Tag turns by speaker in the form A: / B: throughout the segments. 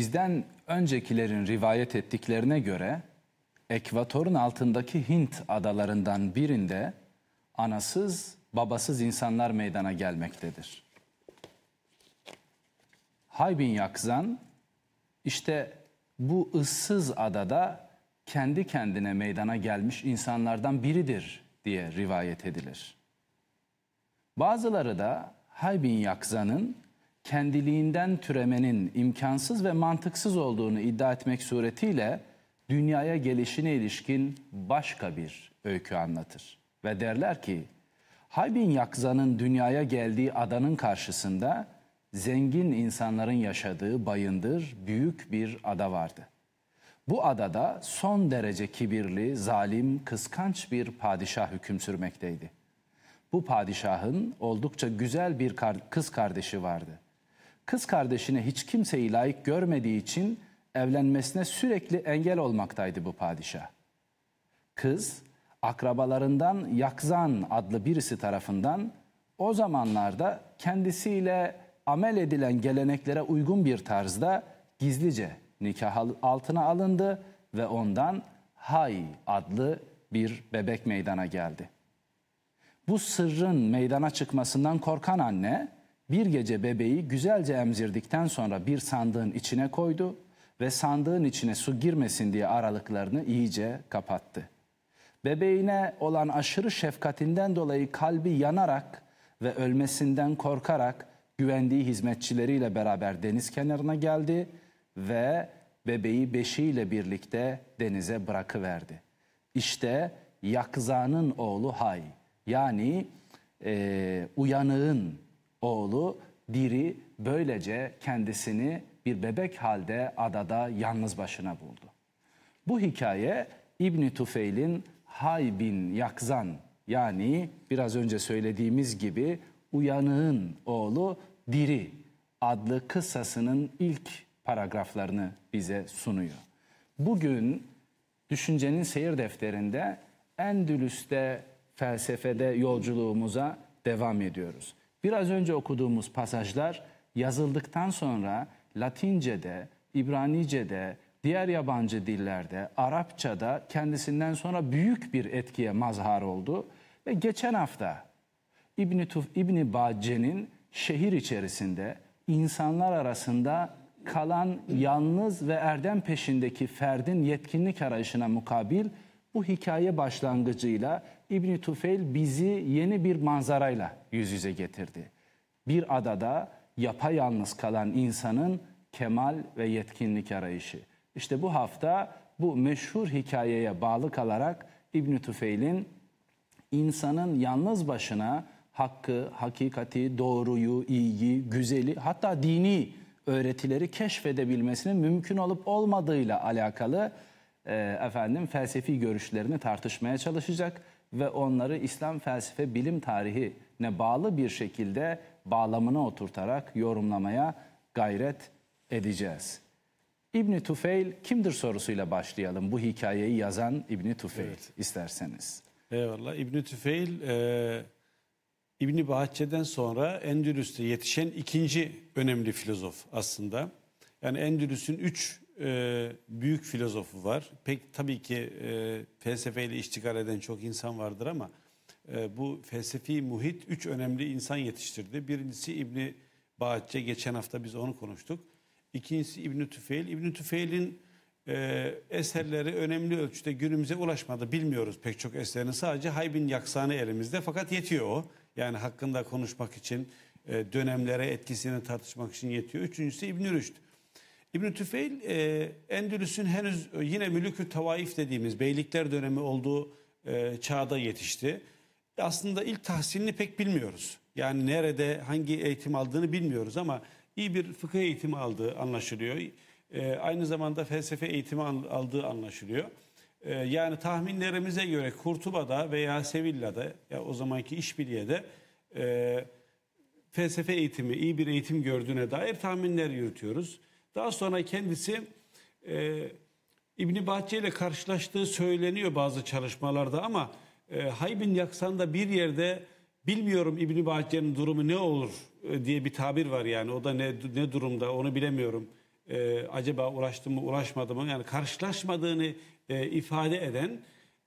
A: bizden öncekilerin rivayet ettiklerine göre ekvatorun altındaki Hint adalarından birinde anasız, babasız insanlar meydana gelmektedir. Haybin Yakzan işte bu ıssız adada kendi kendine meydana gelmiş insanlardan biridir diye rivayet edilir. Bazıları da Haybin Yakzan'ın kendiliğinden türemenin imkansız ve mantıksız olduğunu iddia etmek suretiyle dünyaya gelişine ilişkin başka bir öykü anlatır. Ve derler ki Haybin Yakza'nın dünyaya geldiği adanın karşısında zengin insanların yaşadığı bayındır büyük bir ada vardı. Bu adada son derece kibirli, zalim, kıskanç bir padişah hüküm sürmekteydi. Bu padişahın oldukça güzel bir kız kardeşi vardı kız kardeşine hiç kimseyi layık görmediği için evlenmesine sürekli engel olmaktaydı bu padişah. Kız akrabalarından Yakzan adlı birisi tarafından o zamanlarda kendisiyle amel edilen geleneklere uygun bir tarzda gizlice nikah altına alındı ve ondan Hay adlı bir bebek meydana geldi. Bu sırrın meydana çıkmasından korkan anne bir gece bebeği güzelce emzirdikten sonra bir sandığın içine koydu ve sandığın içine su girmesin diye aralıklarını iyice kapattı. Bebeğine olan aşırı şefkatinden dolayı kalbi yanarak ve ölmesinden korkarak güvendiği hizmetçileriyle beraber deniz kenarına geldi ve bebeği beşiyle birlikte denize bırakıverdi. İşte Yakza'nın oğlu Hay yani e, uyanığın oğlu Diri böylece kendisini bir bebek halde adada yalnız başına buldu. Bu hikaye İbni Hay bin Yakzan yani biraz önce söylediğimiz gibi uyanığın oğlu Diri adlı kıssasının ilk paragraflarını bize sunuyor. Bugün Düşüncenin Seyir Defteri'nde Endülüs'te felsefede yolculuğumuza devam ediyoruz. Biraz önce okuduğumuz pasajlar yazıldıktan sonra Latince'de, İbranice'de, diğer yabancı dillerde, Arapça'da kendisinden sonra büyük bir etkiye mazhar oldu. Ve geçen hafta İbni, Tuf, İbni Bace'nin şehir içerisinde insanlar arasında kalan yalnız ve erdem peşindeki ferdin yetkinlik arayışına mukabil bu hikaye başlangıcıyla İbni Tufeil bizi yeni bir manzarayla yüz yüze getirdi. Bir adada yapayalnız kalan insanın kemal ve yetkinlik arayışı. İşte bu hafta bu meşhur hikayeye bağlı kalarak İbni Tufeil'in insanın yalnız başına hakkı, hakikati, doğruyu, iyiyi, güzeli hatta dini öğretileri keşfedebilmesinin mümkün olup olmadığıyla alakalı e, efendim felsefi görüşlerini tartışmaya çalışacak ve onları İslam felsefe bilim tarihine bağlı bir şekilde bağlamına oturtarak yorumlamaya gayret edeceğiz. İbni Tufeil kimdir sorusuyla başlayalım. Bu hikayeyi yazan İbni Tufeil evet. isterseniz.
B: Eyvallah. İbni Tufeil e, İbni Bahçe'den sonra Endülüs'te yetişen ikinci önemli filozof aslında. Yani Endülüs'ün üç e, büyük filozofu var. Pek tabii ki e, felsefeyle iştigal eden çok insan vardır ama e, bu felsefi muhit üç önemli insan yetiştirdi. Birincisi İbni Bahçe, geçen hafta biz onu konuştuk. İkincisi İbni Tüfeil. İbni Tüfeil'in e, eserleri önemli ölçüde günümüze ulaşmadı. Bilmiyoruz pek çok eserini. Sadece Haybin Yaksan'ı elimizde fakat yetiyor o. Yani hakkında konuşmak için, e, dönemlere etkisini tartışmak için yetiyor. Üçüncüsü İbni Rüşd. İbn Tüfeil e, Endülüs'ün henüz e, yine Mülükü Tavaif dediğimiz beylikler dönemi olduğu e, çağda yetişti. Aslında ilk tahsilini pek bilmiyoruz. Yani nerede hangi eğitim aldığını bilmiyoruz ama iyi bir fıkıh eğitimi aldığı anlaşılıyor. E, aynı zamanda felsefe eğitimi aldığı anlaşılıyor. E, yani tahminlerimize göre Kurtuba'da veya Sevilla'da ya o zamanki İşbirliğe'de e, felsefe eğitimi, iyi bir eğitim gördüğüne dair tahminler yürütüyoruz. Daha sonra kendisi e, İbni Bahçe ile karşılaştığı söyleniyor bazı çalışmalarda ama e, Haybin Yaksan'da bir yerde bilmiyorum İbni Bahçe'nin durumu ne olur e, diye bir tabir var yani. O da ne, ne durumda onu bilemiyorum. E, acaba uğraştı mı uğraşmadı mı? Yani karşılaşmadığını e, ifade eden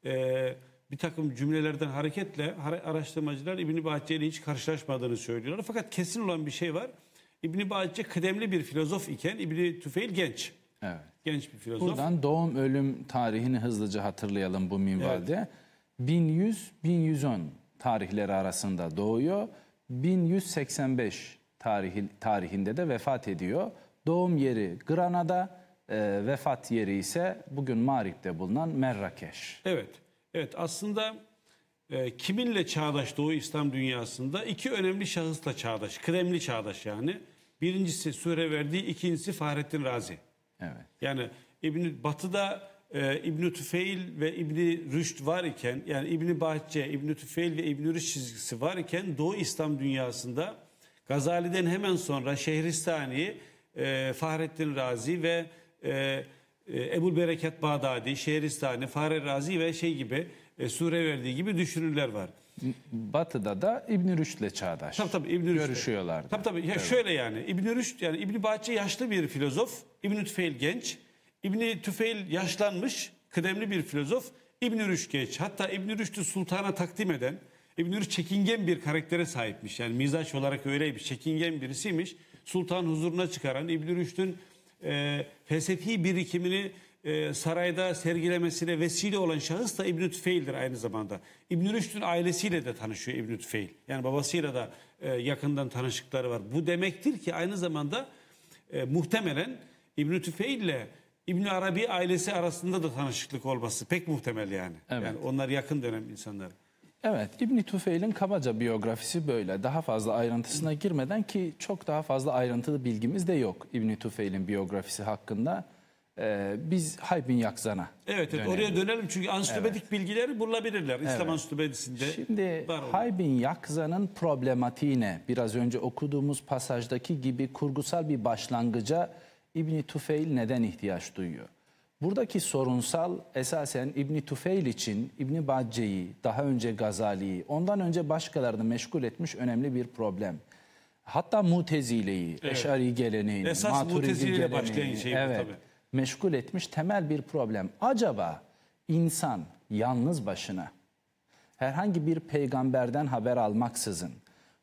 B: e, bir takım cümlelerden hareketle araştırmacılar İbni Bahçe ile hiç karşılaşmadığını söylüyorlar. Fakat kesin olan bir şey var. İbni Bağcı kıdemli bir filozof iken İbni Tüfeil genç. Evet. Genç bir filozof. Buradan
A: doğum ölüm tarihini hızlıca hatırlayalım bu minvalde. Evet. 1100-1110 tarihleri arasında doğuyor. 1185 tarihi, tarihinde de vefat ediyor. Doğum yeri Granada, e, vefat yeri ise bugün Mağrip'te bulunan Merrakeş.
B: Evet, evet aslında e, kiminle çağdaş Doğu İslam dünyasında iki önemli şahısla çağdaş, kremli çağdaş yani. Birincisi sure verdiği, ikincisi Fahrettin Razi. Evet. Yani İbn Batı'da e, İbn Tüfeil ve İbn Rüşd var iken, yani İbn Bahçe, İbn Tüfeil ve İbn Rüşd çizgisi var iken Doğu İslam dünyasında Gazali'den hemen sonra Şehristani, e, Fahrettin Razi ve e, e Ebul Bereket Bağdadi, Şehristani, Fahrettin Razi ve şey gibi e, sure verdiği gibi düşünürler var. Batı'da da İbn Rüşd'le çağdaş. Tabii tabii İbn Rüşd. Görüşüyorlardı. Tabii tabii. Ya evet. şöyle yani İbn Rüşd yani İbn Bahçe yaşlı bir filozof, İbn Tüfeil genç, İbn Tüfeil yaşlanmış, kıdemli bir filozof, İbn Rüşd genç. Hatta İbn Rüşd'ü sultana takdim eden İbn Rüşd çekingen bir karaktere sahipmiş. Yani mizaç olarak öyle bir Çekingen birisiymiş. Sultan huzuruna çıkaran İbn Rüşd'ün e, felsefi birikimini e, sarayda sergilemesine vesile olan şahıs da İbn-i Tüfeil'dir aynı zamanda. İbn-i Rüşd'ün ailesiyle de tanışıyor İbn-i Tüfeil. Yani babasıyla da e, yakından tanışıkları var. Bu demektir ki aynı zamanda e, muhtemelen İbn-i Tüfeil ile ibn Arabi ailesi arasında da tanışıklık olması pek muhtemel yani. Evet. Yani onlar yakın dönem insanlar.
A: Evet, İbn Tufeil'in kabaca biyografisi böyle. Daha fazla ayrıntısına girmeden ki çok daha fazla ayrıntılı bilgimiz de yok İbn Tufeil'in biyografisi hakkında e, biz Haybin Yakzan'a
B: Evet, evet dönelim. oraya dönelim çünkü ansiklopedi evet. bilgileri bulabilirler İslam evet. ansiklopedisinde. Şimdi
A: Haybin problematiği ne? biraz önce okuduğumuz pasajdaki gibi kurgusal bir başlangıca İbni Tufeil neden ihtiyaç duyuyor? Buradaki sorunsal esasen İbni Tufeil için İbni Bacce'yi, daha önce Gazali'yi, ondan önce başkalarını meşgul etmiş önemli bir problem. Hatta Mutezile'yi, evet. Eş'ari geleneğini, Esas Maturidi başlayan şey evet. bu tabii meşgul etmiş temel bir problem. Acaba insan yalnız başına herhangi bir peygamberden haber almaksızın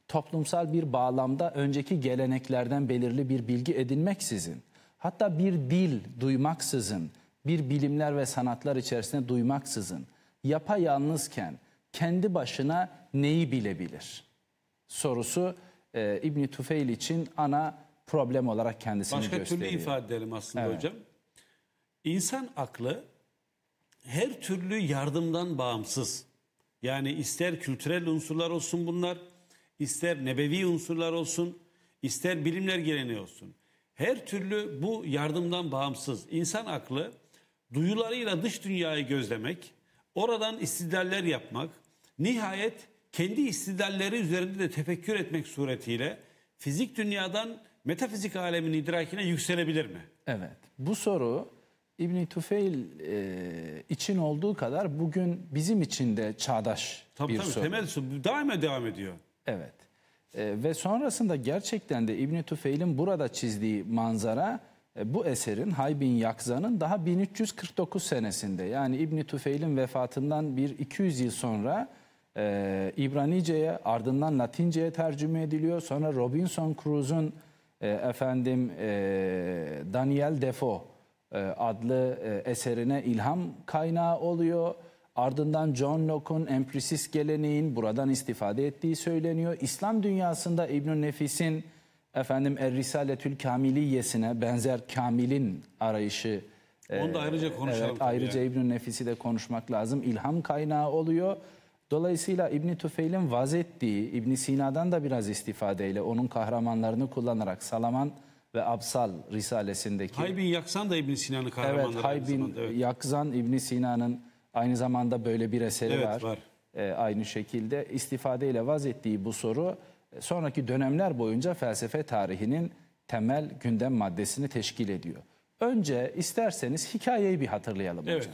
A: toplumsal bir bağlamda önceki geleneklerden belirli bir bilgi edinmeksizin hatta bir dil duymaksızın bir bilimler ve sanatlar içerisinde duymaksızın yapayalnızken kendi başına neyi bilebilir? Sorusu e, İbni Tufeil için ana problem olarak kendisini Başka gösteriyor. Başka türlü ifade
B: edelim aslında evet. hocam. İnsan aklı her türlü yardımdan bağımsız. Yani ister kültürel unsurlar olsun bunlar, ister nebevi unsurlar olsun, ister bilimler geleneği olsun. Her türlü bu yardımdan bağımsız. İnsan aklı duyularıyla dış dünyayı gözlemek, oradan istidaller yapmak, nihayet kendi istidalleri üzerinde de tefekkür etmek suretiyle fizik dünyadan metafizik alemin idrakine yükselebilir mi?
A: Evet. Bu soru İbni Tüfeil e, için olduğu kadar bugün bizim için de çağdaş tabii, bir tabii, soru. Temel
B: soru daima devam ediyor.
A: Evet. E, ve sonrasında gerçekten de İbni Tüfeil'in burada çizdiği manzara e, bu eserin Haybin Yakza'nın daha 1349 senesinde yani İbni Tüfeil'in vefatından bir 200 yıl sonra e, İbranice'ye ardından Latince'ye tercüme ediliyor. Sonra Robinson Crusoe'un e, efendim e, Daniel Defoe e, adlı e, eserine ilham kaynağı oluyor. Ardından John Locke'un empresist geleneğin buradan istifade ettiği söyleniyor. İslam dünyasında İbn Nefis'in efendim Er Risaletül Kamiliyesine benzer Kamil'in arayışı
B: e, onu da ayrıca konuşalım. Evet, ayrıca
A: İbn Nefis'i de konuşmak lazım. İlham kaynağı oluyor. Dolayısıyla İbn Tufeil'in vazettiği İbn Sina'dan da biraz istifadeyle onun kahramanlarını kullanarak Salaman ve Absal Risalesindeki... Haybin
B: Yaksan da İbn Sina'nın kahramanları. Evet, Haybin
A: evet. Yaksan ibn Sina'nın aynı zamanda böyle bir eseri evet, var. var. E, aynı şekilde istifadeyle vaz ettiği bu soru e, sonraki dönemler boyunca felsefe tarihinin temel gündem maddesini teşkil ediyor. Önce isterseniz hikayeyi bir hatırlayalım evet. hocam.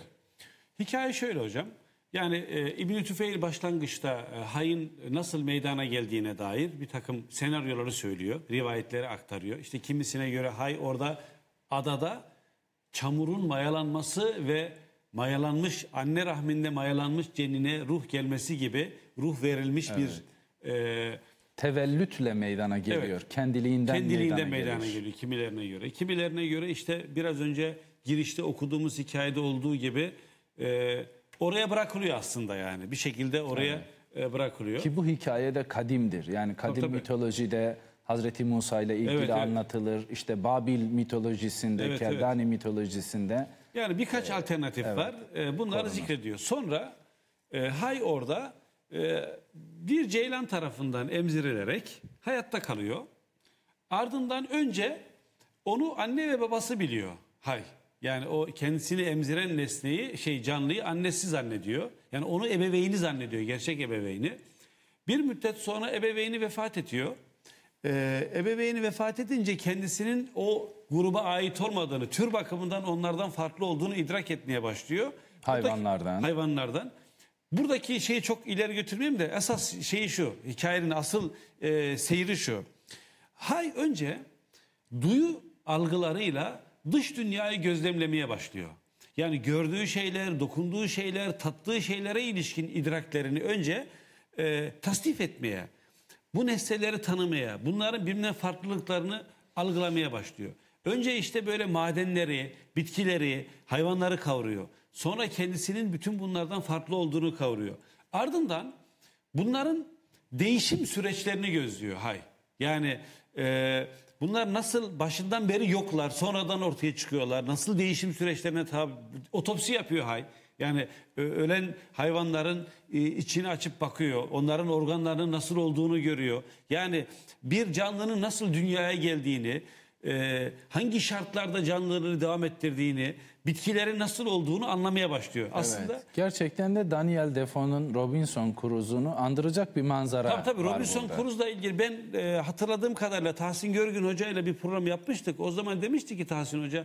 B: Hikaye şöyle hocam. Yani e, İbn-i Tüfeil başlangıçta e, hain nasıl meydana geldiğine dair bir takım senaryoları söylüyor, rivayetleri aktarıyor. İşte kimisine göre hay orada adada çamurun mayalanması ve mayalanmış anne rahminde mayalanmış cenine ruh gelmesi gibi ruh verilmiş evet.
A: bir e, tevellütle meydana geliyor. Evet, kendiliğinden kendiliğinden meydana, meydana
B: geliyor. kimilerine göre. Kimilerine göre işte biraz önce girişte okuduğumuz hikayede olduğu gibi e, oraya bırakılıyor aslında yani. Bir şekilde oraya e, bırakılıyor. Ki bu
A: hikaye de kadimdir. Yani kadim mitolojide Hazreti Musa ile ilgili Evet, evet. anlatılır. işte Babil mitolojisinde, Evet, evet. mitolojisinde.
B: Yani birkaç ee, alternatif var. E, bunları zikrediyor. Sonra e, Hay orada e, bir ceylan tarafından emzirilerek hayatta kalıyor. Ardından önce onu anne ve babası biliyor Hay. Yani o kendisini emziren nesneyi, şey canlıyı annesi zannediyor. Yani onu ebeveyni zannediyor, gerçek ebeveyni. Bir müddet sonra ebeveyni vefat ediyor. Ee, ebeveyni vefat edince kendisinin o gruba ait olmadığını, tür bakımından onlardan farklı olduğunu idrak etmeye başlıyor. Hayvanlardan. Buradaki, hayvanlardan. Buradaki şeyi çok ileri götürmeyeyim de esas şeyi şu, hikayenin asıl e, seyri şu. Hay önce duyu algılarıyla dış dünyayı gözlemlemeye başlıyor. Yani gördüğü şeyler, dokunduğu şeyler, tattığı şeylere ilişkin idraklerini önce e, tasdif etmeye, bu nesneleri tanımaya, bunların birbirine farklılıklarını algılamaya başlıyor. Önce işte böyle madenleri, bitkileri, hayvanları kavruyor. Sonra kendisinin bütün bunlardan farklı olduğunu kavruyor. Ardından bunların değişim süreçlerini gözlüyor Hay. Yani e, Bunlar nasıl başından beri yoklar, sonradan ortaya çıkıyorlar. Nasıl değişim süreçlerine tabi otopsi yapıyor hay. Yani ölen hayvanların içini açıp bakıyor. Onların organlarının nasıl olduğunu görüyor. Yani bir canlının nasıl dünyaya geldiğini, ee, hangi şartlarda canlıları devam ettirdiğini, bitkilerin nasıl olduğunu anlamaya başlıyor. Aslında
A: Gerçekten de Daniel Defoe'nun Robinson Crusoe'nu andıracak bir manzara Tabii tabii var Robinson burada. Cruz'la
B: ilgili ben e, hatırladığım kadarıyla Tahsin Görgün Hoca ile bir program yapmıştık. O zaman demişti ki Tahsin Hoca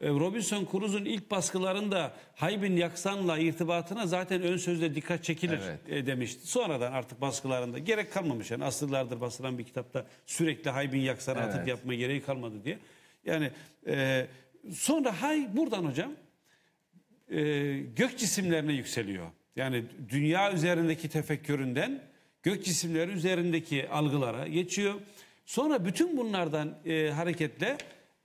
B: e, Robinson Cruz'un ilk baskılarında Haybin Yaksan'la irtibatına zaten ön sözde dikkat çekilir evet. E, demişti. Sonradan artık baskılarında gerek kalmamış. Yani asırlardır basılan bir kitapta sürekli Haybin Yaksan'a evet. atıp yapma gereği kalmadı diye. Yani e, sonra Hay buradan hocam e, gök cisimlerine yükseliyor. Yani dünya üzerindeki tefekküründen gök cisimleri üzerindeki algılara geçiyor. Sonra bütün bunlardan e, hareketle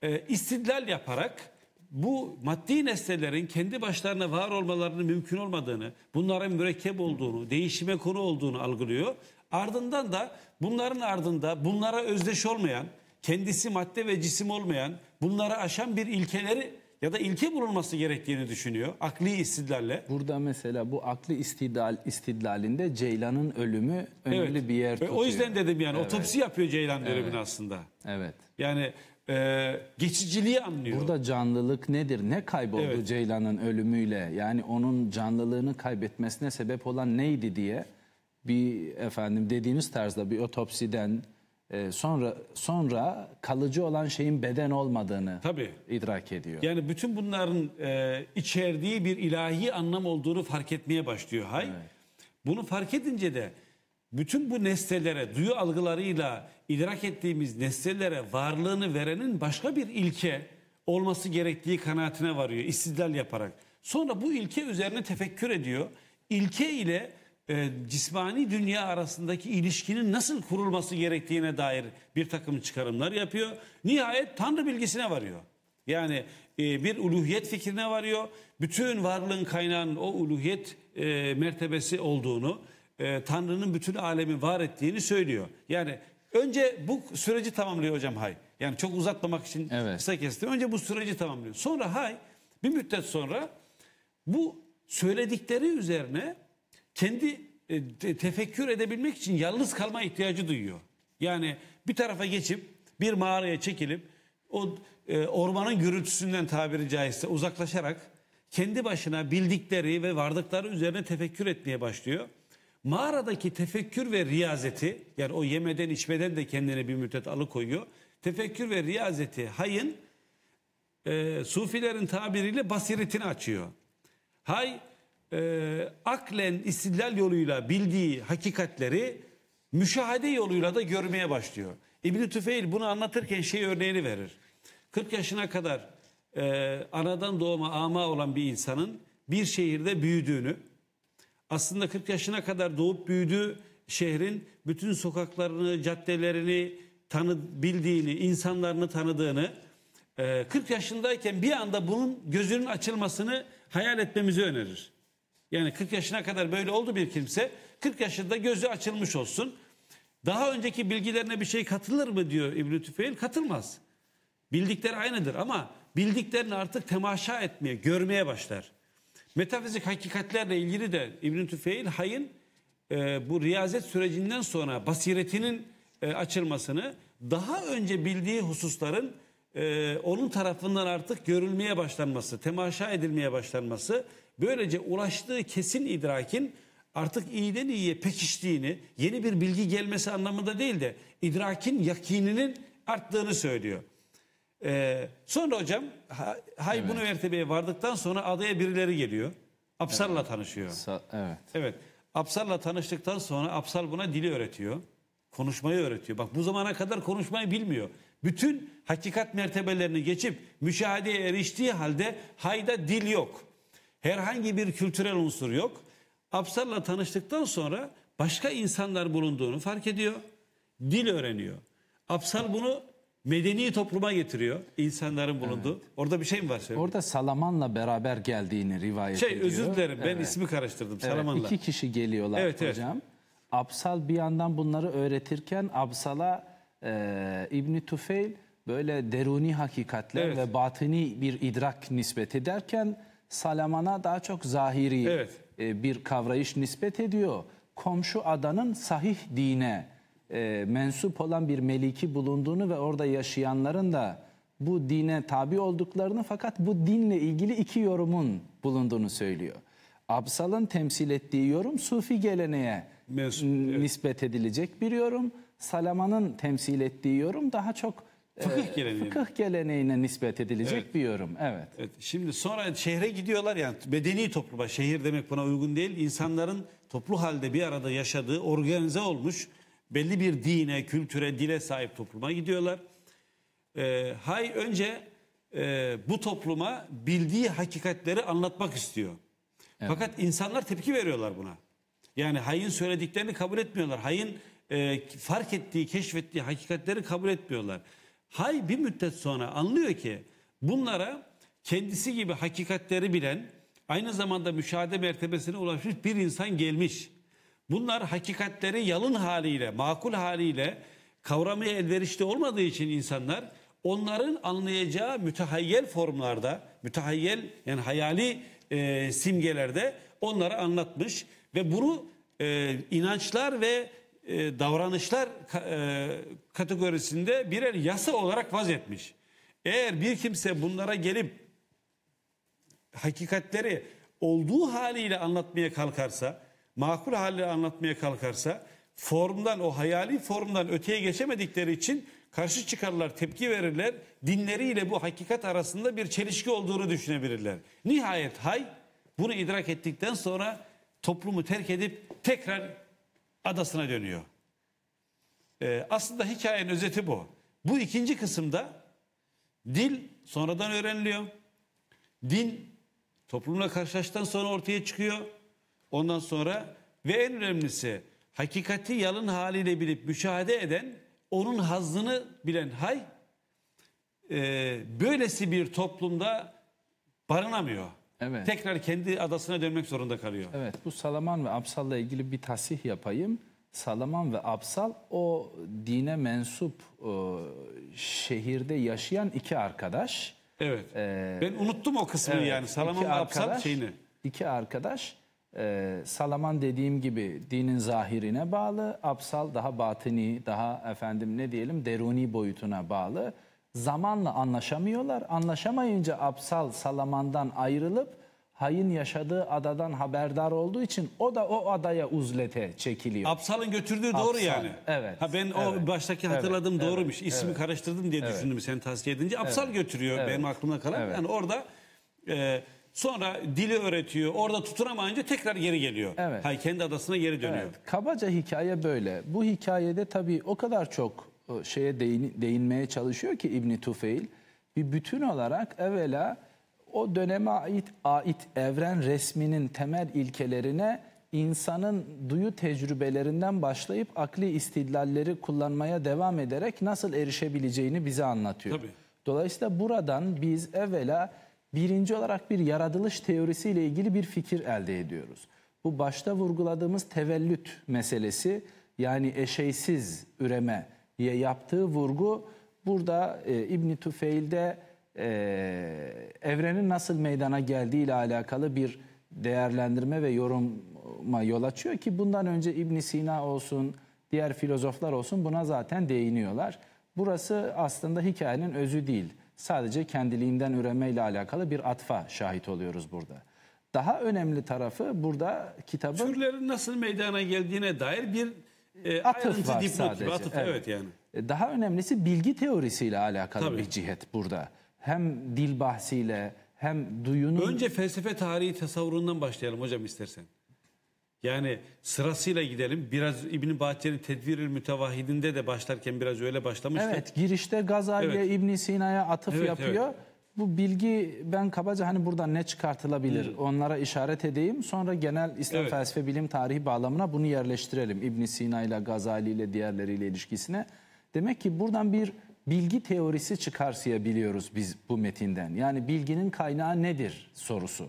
B: e, istidlal yaparak bu maddi nesnelerin kendi başlarına var olmalarının mümkün olmadığını, bunların mürekkep olduğunu, değişime konu olduğunu algılıyor. Ardından da bunların ardında bunlara özdeş olmayan, kendisi madde ve cisim olmayan, bunları aşan bir ilkeleri ya da ilke bulunması gerektiğini düşünüyor akli istidlalle. Burada mesela bu akli istidlal istidlalinde Ceylan'ın ölümü önemli evet. bir yer tutuyor. O yüzden dedim yani evet. otopsi yapıyor Ceylan evet. dönemin aslında. Evet. Yani
A: e, geçiciliği anlıyor. Burada canlılık nedir? Ne kayboldu evet. Ceylan'ın ölümüyle? Yani onun canlılığını kaybetmesine sebep olan neydi diye bir efendim dediğimiz tarzda bir otopsiden e, sonra sonra kalıcı olan şeyin beden olmadığını Tabii. idrak ediyor.
B: Yani bütün bunların e, içerdiği bir ilahi anlam olduğunu fark etmeye başlıyor Hay. Evet. Bunu fark edince de bütün bu nesnelere duyu algılarıyla idrak ettiğimiz nesnelere varlığını verenin başka bir ilke olması gerektiği kanaatine varıyor istidlal yaparak. Sonra bu ilke üzerine tefekkür ediyor. İlke ile e, cismani dünya arasındaki ilişkinin nasıl kurulması gerektiğine dair bir takım çıkarımlar yapıyor. Nihayet Tanrı bilgisine varıyor. Yani e, bir uluhiyet fikrine varıyor. Bütün varlığın kaynağının o uluhiyet e, mertebesi olduğunu, e, Tanrı'nın bütün alemi var ettiğini söylüyor. Yani Önce bu süreci tamamlıyor hocam Hay. Yani çok uzatmamak için evet. kısa kestim. Önce bu süreci tamamlıyor. Sonra Hay bir müddet sonra bu söyledikleri üzerine kendi e, tefekkür edebilmek için yalnız kalma ihtiyacı duyuyor. Yani bir tarafa geçip bir mağaraya çekilip o e, ormanın gürültüsünden tabiri caizse uzaklaşarak kendi başına bildikleri ve vardıkları üzerine tefekkür etmeye başlıyor. Mağaradaki tefekkür ve riyazeti yani o yemeden içmeden de kendine bir müddet alıkoyuyor. Tefekkür ve riyazeti hayın e, sufilerin tabiriyle basiretini açıyor. Hay e, aklen istillal yoluyla bildiği hakikatleri müşahede yoluyla da görmeye başlıyor. İbni Tüfeil bunu anlatırken şey örneğini verir. 40 yaşına kadar e, anadan doğma ama olan bir insanın bir şehirde büyüdüğünü, aslında 40 yaşına kadar doğup büyüdüğü şehrin bütün sokaklarını, caddelerini tanı bildiğini, insanlarını tanıdığını 40 e, yaşındayken bir anda bunun gözünün açılmasını hayal etmemizi önerir. Yani 40 yaşına kadar böyle oldu bir kimse 40 yaşında gözü açılmış olsun. Daha önceki bilgilerine bir şey katılır mı diyor İbn Tüfeil? Katılmaz. Bildikleri aynıdır ama bildiklerini artık temaşa etmeye, görmeye başlar. Metafizik hakikatlerle ilgili de İbn Tüfeil Hay'ın e, bu riyazet sürecinden sonra basiretinin e, açılmasını daha önce bildiği hususların e, onun tarafından artık görülmeye başlanması, temaşa edilmeye başlanması böylece ulaştığı kesin idrakin artık iyiden iyiye pekiştiğini, yeni bir bilgi gelmesi anlamında değil de idrakin yakininin arttığını söylüyor. Ee, sonra hocam hay evet. bunu mertebeye vardıktan sonra adaya birileri geliyor. Absal'la evet. tanışıyor. Sa evet. Evet. Apsal'la tanıştıktan sonra Absal buna dili öğretiyor. Konuşmayı öğretiyor. Bak bu zamana kadar konuşmayı bilmiyor. Bütün hakikat mertebelerini geçip müşahedeye eriştiği halde hayda dil yok. Herhangi bir kültürel unsur yok. Absal'la tanıştıktan sonra başka insanlar bulunduğunu fark ediyor. Dil öğreniyor. Absal bunu medeni topluma getiriyor insanların bulunduğu. Evet. Orada bir şey mi var? Söyleyeyim?
A: Orada Salaman'la beraber geldiğini rivayet şey, ediyor. Şey özür dilerim ben evet. ismi karıştırdım evet, Salaman'la. İki kişi geliyorlar evet, hocam. Evet. Absal bir yandan bunları öğretirken Absal'a e, İbni Tufeil böyle deruni hakikatler evet. ve batini bir idrak nispet ederken Salaman'a daha çok zahiri evet. e, bir kavrayış nispet ediyor. Komşu adanın sahih dine e, mensup olan bir meliki bulunduğunu ve orada yaşayanların da bu dine tabi olduklarını fakat bu dinle ilgili iki yorumun bulunduğunu söylüyor. Absal'ın temsil ettiği yorum Sufi geleneğe Mesut, evet. nispet edilecek bir yorum. Salaman'ın temsil ettiği yorum daha çok e, fıkıh, geleneğine. fıkıh geleneğine nispet edilecek evet.
B: bir yorum. Evet. evet. Şimdi sonra şehre gidiyorlar yani bedeni topluma şehir demek buna uygun değil. İnsanların toplu halde bir arada yaşadığı organize olmuş belli bir dine, kültüre, dile sahip topluma gidiyorlar. E, Hay önce e, bu topluma bildiği hakikatleri anlatmak istiyor. Evet. Fakat insanlar tepki veriyorlar buna. Yani hayin söylediklerini kabul etmiyorlar. Hayin e, fark ettiği, keşfettiği hakikatleri kabul etmiyorlar. Hay bir müddet sonra anlıyor ki bunlara kendisi gibi hakikatleri bilen, aynı zamanda müşahede mertebesine ulaşmış bir insan gelmiş. Bunlar hakikatleri yalın haliyle, makul haliyle kavramaya elverişli olmadığı için insanlar onların anlayacağı mütehayyel formlarda, mütehayyel yani hayali e, simgelerde onlara anlatmış ve bunu e, inançlar ve e, davranışlar e, kategorisinde birer yasa olarak vazetmiş. Eğer bir kimse bunlara gelip hakikatleri olduğu haliyle anlatmaya kalkarsa, makul halleri anlatmaya kalkarsa formdan o hayali formdan öteye geçemedikleri için karşı çıkarlar, tepki verirler. Dinleriyle bu hakikat arasında bir çelişki olduğunu düşünebilirler. Nihayet hay bunu idrak ettikten sonra toplumu terk edip tekrar adasına dönüyor. Ee, aslında hikayenin özeti bu. Bu ikinci kısımda dil sonradan öğreniliyor. Din toplumla karşılaştıktan sonra ortaya çıkıyor. Ondan sonra ve en önemlisi hakikati yalın haliyle bilip müşahede eden onun hazzını bilen hay e, böylesi bir toplumda barınamıyor. Evet. Tekrar kendi adasına dönmek zorunda kalıyor.
A: Evet bu Salaman ve Absal'la ilgili bir tasih yapayım. Salaman ve Absal o dine mensup e, şehirde yaşayan iki arkadaş. Evet. Ee, ben unuttum o kısmını evet, yani Salaman ve Absal şeyini. İki arkadaş e, salaman dediğim gibi dinin zahirine bağlı, Absal daha batini, daha efendim ne diyelim deruni boyutuna bağlı. Zamanla anlaşamıyorlar. Anlaşamayınca Absal salamandan ayrılıp hayın yaşadığı adadan haberdar olduğu için o da o adaya uzlete çekiliyor. Absalın
B: götürdüğü doğru Apsal, yani. Evet. Ha ben evet, o baştaki hatırladım evet, doğrumuş. Evet, İsmi evet, karıştırdım diye evet, düşündüm sen tavsiye edince. Absal evet, götürüyor evet, benim aklımda kalan. Evet. Yani orada e, Sonra dili öğretiyor. Orada tutunamayınca tekrar geri geliyor. Evet. Hayır, kendi adasına geri dönüyor. Evet.
A: Kabaca hikaye böyle. Bu hikayede tabii o kadar çok e, şeye değin, değinmeye çalışıyor ki İbni Tufeil. Bir bütün olarak evvela o döneme ait, ait evren resminin temel ilkelerine insanın duyu tecrübelerinden başlayıp akli istidlalleri kullanmaya devam ederek nasıl erişebileceğini bize anlatıyor. Tabii. Dolayısıyla buradan biz evvela Birinci olarak bir yaratılış teorisiyle ilgili bir fikir elde ediyoruz. Bu başta vurguladığımız tevellüt meselesi yani eşeysiz üreme yaptığı vurgu burada e, İbni Tufeil'de e, evrenin nasıl meydana geldiği ile alakalı bir değerlendirme ve yoruma yol açıyor ki bundan önce İbn Sina olsun, diğer filozoflar olsun buna zaten değiniyorlar. Burası aslında hikayenin özü değil. Sadece kendiliğinden üremeyle alakalı bir atfa şahit oluyoruz burada. Daha önemli tarafı burada kitabın...
B: Türlerin nasıl meydana geldiğine dair bir e, atıf var dipnot sadece. Gibi, atıf, evet. evet yani.
A: E, daha önemlisi bilgi teorisiyle alakalı Tabii. bir
B: cihet burada.
A: Hem dil bahsiyle hem duyunun... Önce
B: felsefe tarihi tasavvurundan başlayalım hocam istersen. Yani sırasıyla gidelim. Biraz İbn Bahçeli Tedvirül Mütevahhidinde de başlarken biraz öyle başlamıştı. Evet,
A: girişte Gazali'ye evet. İbn Sina'ya atıf evet, yapıyor. Evet. Bu bilgi ben kabaca hani buradan ne çıkartılabilir hmm. onlara işaret edeyim. Sonra genel İslam evet. felsefe bilim tarihi bağlamına bunu yerleştirelim. İbn Sina ile Gazali ile diğerleriyle ilişkisine. Demek ki buradan bir bilgi teorisi çıkarsayabiliyoruz biz bu metinden. Yani bilginin kaynağı nedir sorusu.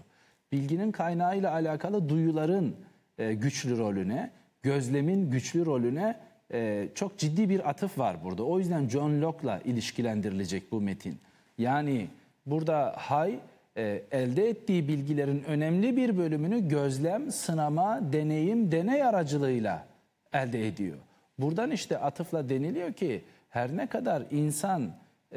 A: Bilginin kaynağı ile alakalı duyuların e, güçlü rolüne, gözlemin güçlü rolüne e, çok ciddi bir atıf var burada. O yüzden John Locke'la ilişkilendirilecek bu metin. Yani burada Hay e, elde ettiği bilgilerin önemli bir bölümünü gözlem, sınama, deneyim, deney aracılığıyla elde ediyor. Buradan işte atıfla deniliyor ki her ne kadar insan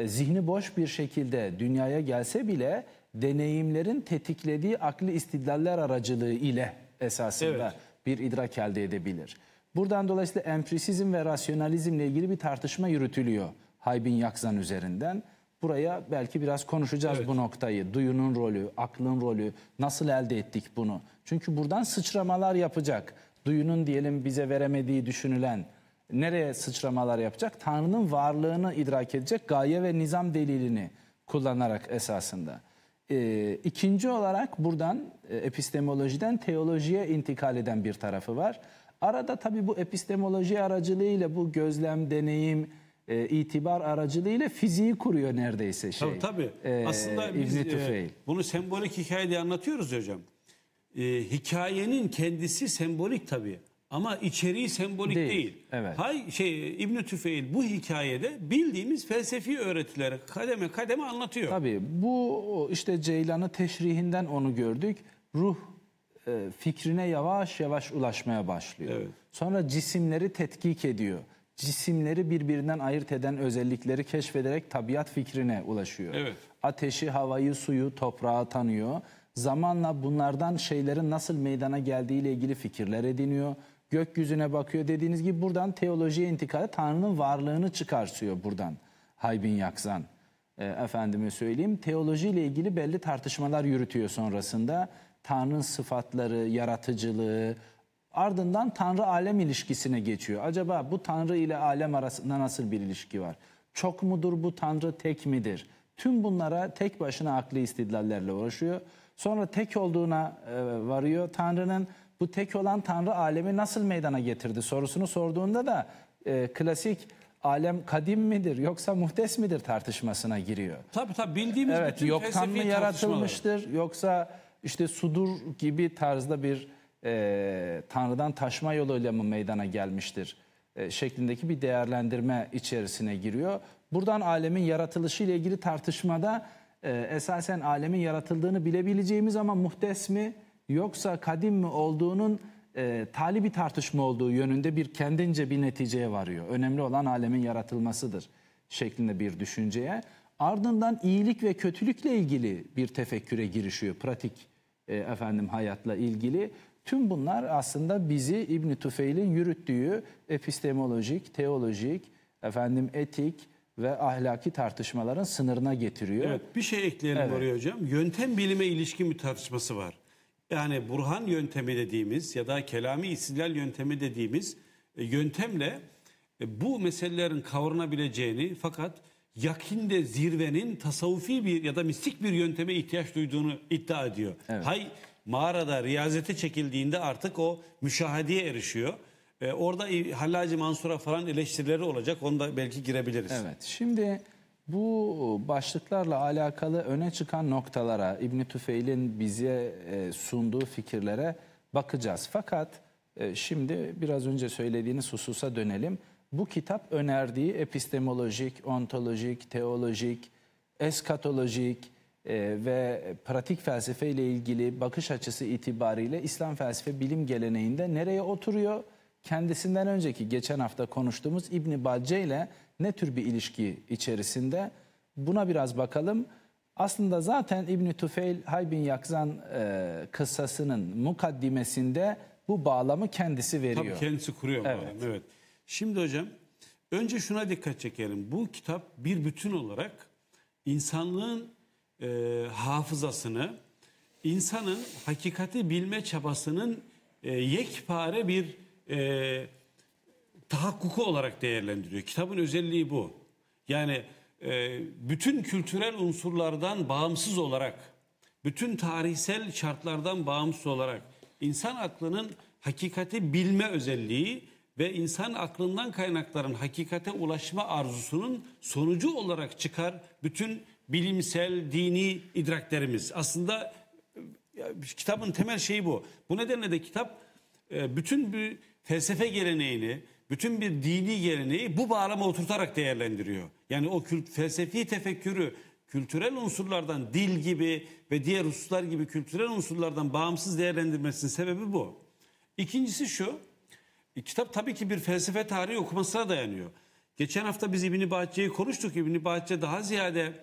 A: zihni boş bir şekilde dünyaya gelse bile deneyimlerin tetiklediği akli istidlaller aracılığı ile esasında evet. bir idrak elde edebilir. Buradan dolayısıyla empirisizm ve rasyonalizmle ilgili bir tartışma yürütülüyor Haybin Yakzan üzerinden. Buraya belki biraz konuşacağız evet. bu noktayı. Duyunun rolü, aklın rolü, nasıl elde ettik bunu? Çünkü buradan sıçramalar yapacak. Duyunun diyelim bize veremediği düşünülen nereye sıçramalar yapacak? Tanrı'nın varlığını idrak edecek gaye ve nizam delilini kullanarak esasında. E, ikinci olarak buradan e, epistemolojiden teolojiye intikal eden bir tarafı var. Arada tabii bu epistemoloji aracılığıyla bu gözlem, deneyim, e, itibar aracılığıyla fiziği kuruyor neredeyse şey. Tabii tabii. E, Aslında biz e,
B: bunu sembolik hikayede anlatıyoruz hocam. E, hikayenin kendisi sembolik tabii. Ama içeriği sembolik değil. değil. Evet. Hay şey İbn Tüfeil bu hikayede bildiğimiz felsefi öğretileri kademe kademe anlatıyor. Tabii
A: bu işte Ceylan'ı teşrihinden onu gördük. Ruh e, fikrine yavaş yavaş ulaşmaya başlıyor. Evet. Sonra cisimleri tetkik ediyor. Cisimleri birbirinden ayırt eden özellikleri keşfederek tabiat fikrine ulaşıyor. Evet. Ateşi, havayı, suyu, toprağı tanıyor. Zamanla bunlardan şeylerin nasıl meydana geldiği ile ilgili fikirler ediniyor gökyüzüne bakıyor dediğiniz gibi buradan teolojiye intikale Tanrı'nın varlığını çıkarsıyor buradan Haybin Yaksan. E, efendime söyleyeyim teolojiyle ilgili belli tartışmalar yürütüyor sonrasında. Tanrı'nın sıfatları, yaratıcılığı, ardından Tanrı alem ilişkisine geçiyor. Acaba bu Tanrı ile alem arasında nasıl bir ilişki var? Çok mudur bu Tanrı, tek midir? Tüm bunlara tek başına akli istidlallerle uğraşıyor. Sonra tek olduğuna e, varıyor. Tanrı'nın bu tek olan Tanrı alemi nasıl meydana getirdi sorusunu sorduğunda da e, klasik alem kadim midir yoksa muhtes midir tartışmasına giriyor.
B: Tabii tabii bildiğimiz evet, bütün yoktan mı yaratılmıştır
A: yoksa işte sudur gibi tarzda bir e, Tanrı'dan taşma yoluyla mı meydana gelmiştir e, şeklindeki bir değerlendirme içerisine giriyor. Buradan alemin yaratılışı ile ilgili tartışmada e, esasen alemin yaratıldığını bilebileceğimiz ama muhtes mi yoksa kadim mi olduğunun e, tali bir tartışma olduğu yönünde bir kendince bir neticeye varıyor. Önemli olan alemin yaratılmasıdır şeklinde bir düşünceye. Ardından iyilik ve kötülükle ilgili bir tefekküre girişiyor. Pratik e, efendim hayatla ilgili. Tüm bunlar aslında bizi İbn Tufeil'in yürüttüğü epistemolojik, teolojik, efendim etik ve ahlaki tartışmaların sınırına getiriyor. Evet,
B: bir şey ekleyelim evet. oraya hocam. Yöntem bilime ilişkin bir tartışması var. Yani Burhan yöntemi dediğimiz ya da kelami istilal yöntemi dediğimiz e, yöntemle e, bu meselelerin kavranabileceğini fakat yakinde zirvenin tasavvufi bir ya da mistik bir yönteme ihtiyaç duyduğunu iddia ediyor. Evet. Hay mağarada riyazete çekildiğinde artık o müşahadeye erişiyor. Ee, orada Hallacı Mansur'a falan eleştirileri olacak. Onda belki girebiliriz. Evet.
A: Şimdi bu başlıklarla alakalı öne çıkan noktalara, İbni Tüfeil'in bize e, sunduğu fikirlere bakacağız. Fakat e, şimdi biraz önce söylediğiniz hususa dönelim. Bu kitap önerdiği epistemolojik, ontolojik, teolojik, eskatolojik e, ve pratik felsefe ile ilgili bakış açısı itibariyle İslam felsefe bilim geleneğinde nereye oturuyor? Kendisinden önceki geçen hafta konuştuğumuz İbni Balce ile ne tür bir ilişki içerisinde? Buna biraz bakalım. Aslında zaten İbn Tufeil Haybin Yakzan e, kıssasının mukaddimesinde bu bağlamı kendisi veriyor. Tabii
B: kendisi kuruyor evet. bağlamı. Evet. Şimdi hocam önce şuna dikkat çekelim. Bu kitap bir bütün olarak insanlığın e, hafızasını, insanın hakikati bilme çabasının e, yekpare bir e, tahakkuku olarak değerlendiriyor. Kitabın özelliği bu. Yani e, bütün kültürel unsurlardan bağımsız olarak, bütün tarihsel şartlardan bağımsız olarak insan aklının hakikati bilme özelliği ve insan aklından kaynakların hakikate ulaşma arzusunun sonucu olarak çıkar bütün bilimsel, dini idraklerimiz. Aslında e, kitabın temel şeyi bu. Bu nedenle de kitap e, bütün bir felsefe geleneğini, bütün bir dini geleneği bu bağlama oturtarak değerlendiriyor. Yani o kült, felsefi tefekkürü kültürel unsurlardan dil gibi ve diğer hususlar gibi kültürel unsurlardan bağımsız değerlendirmesinin sebebi bu. İkincisi şu, e, kitap tabii ki bir felsefe tarihi okumasına dayanıyor. Geçen hafta biz İbn-i Bahçe'yi konuştuk. İbn-i Bahçe daha ziyade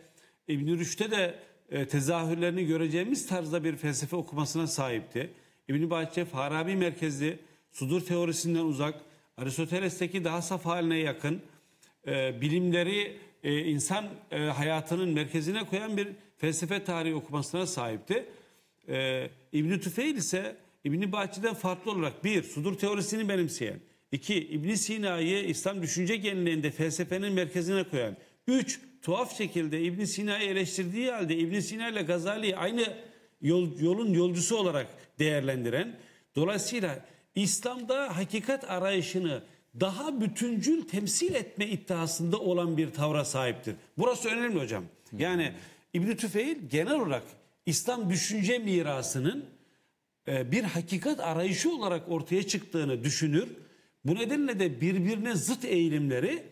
B: İbn-i Rüşt'e de e, tezahürlerini göreceğimiz tarzda bir felsefe okumasına sahipti. İbn-i Bahçe Farabi merkezli, sudur teorisinden uzak, Aristoteles'teki daha saf haline yakın e, bilimleri e, insan e, hayatının merkezine koyan bir felsefe tarihi okumasına sahipti. E, İbn-i Tüfeil ise İbn-i Bahçe'den farklı olarak bir, sudur teorisini benimseyen, iki, ibn Sina'yı İslam düşünce genliğinde felsefenin merkezine koyan, üç, tuhaf şekilde ibn Sina'yı eleştirdiği halde ibn Sina ile Gazali'yi aynı yol, yolun yolcusu olarak değerlendiren, dolayısıyla İslam'da hakikat arayışını daha bütüncül temsil etme iddiasında olan bir tavra sahiptir. Burası önemli hocam. Yani İbn Tüfeil genel olarak İslam düşünce mirasının e, bir hakikat arayışı olarak ortaya çıktığını düşünür. Bu nedenle de birbirine zıt eğilimleri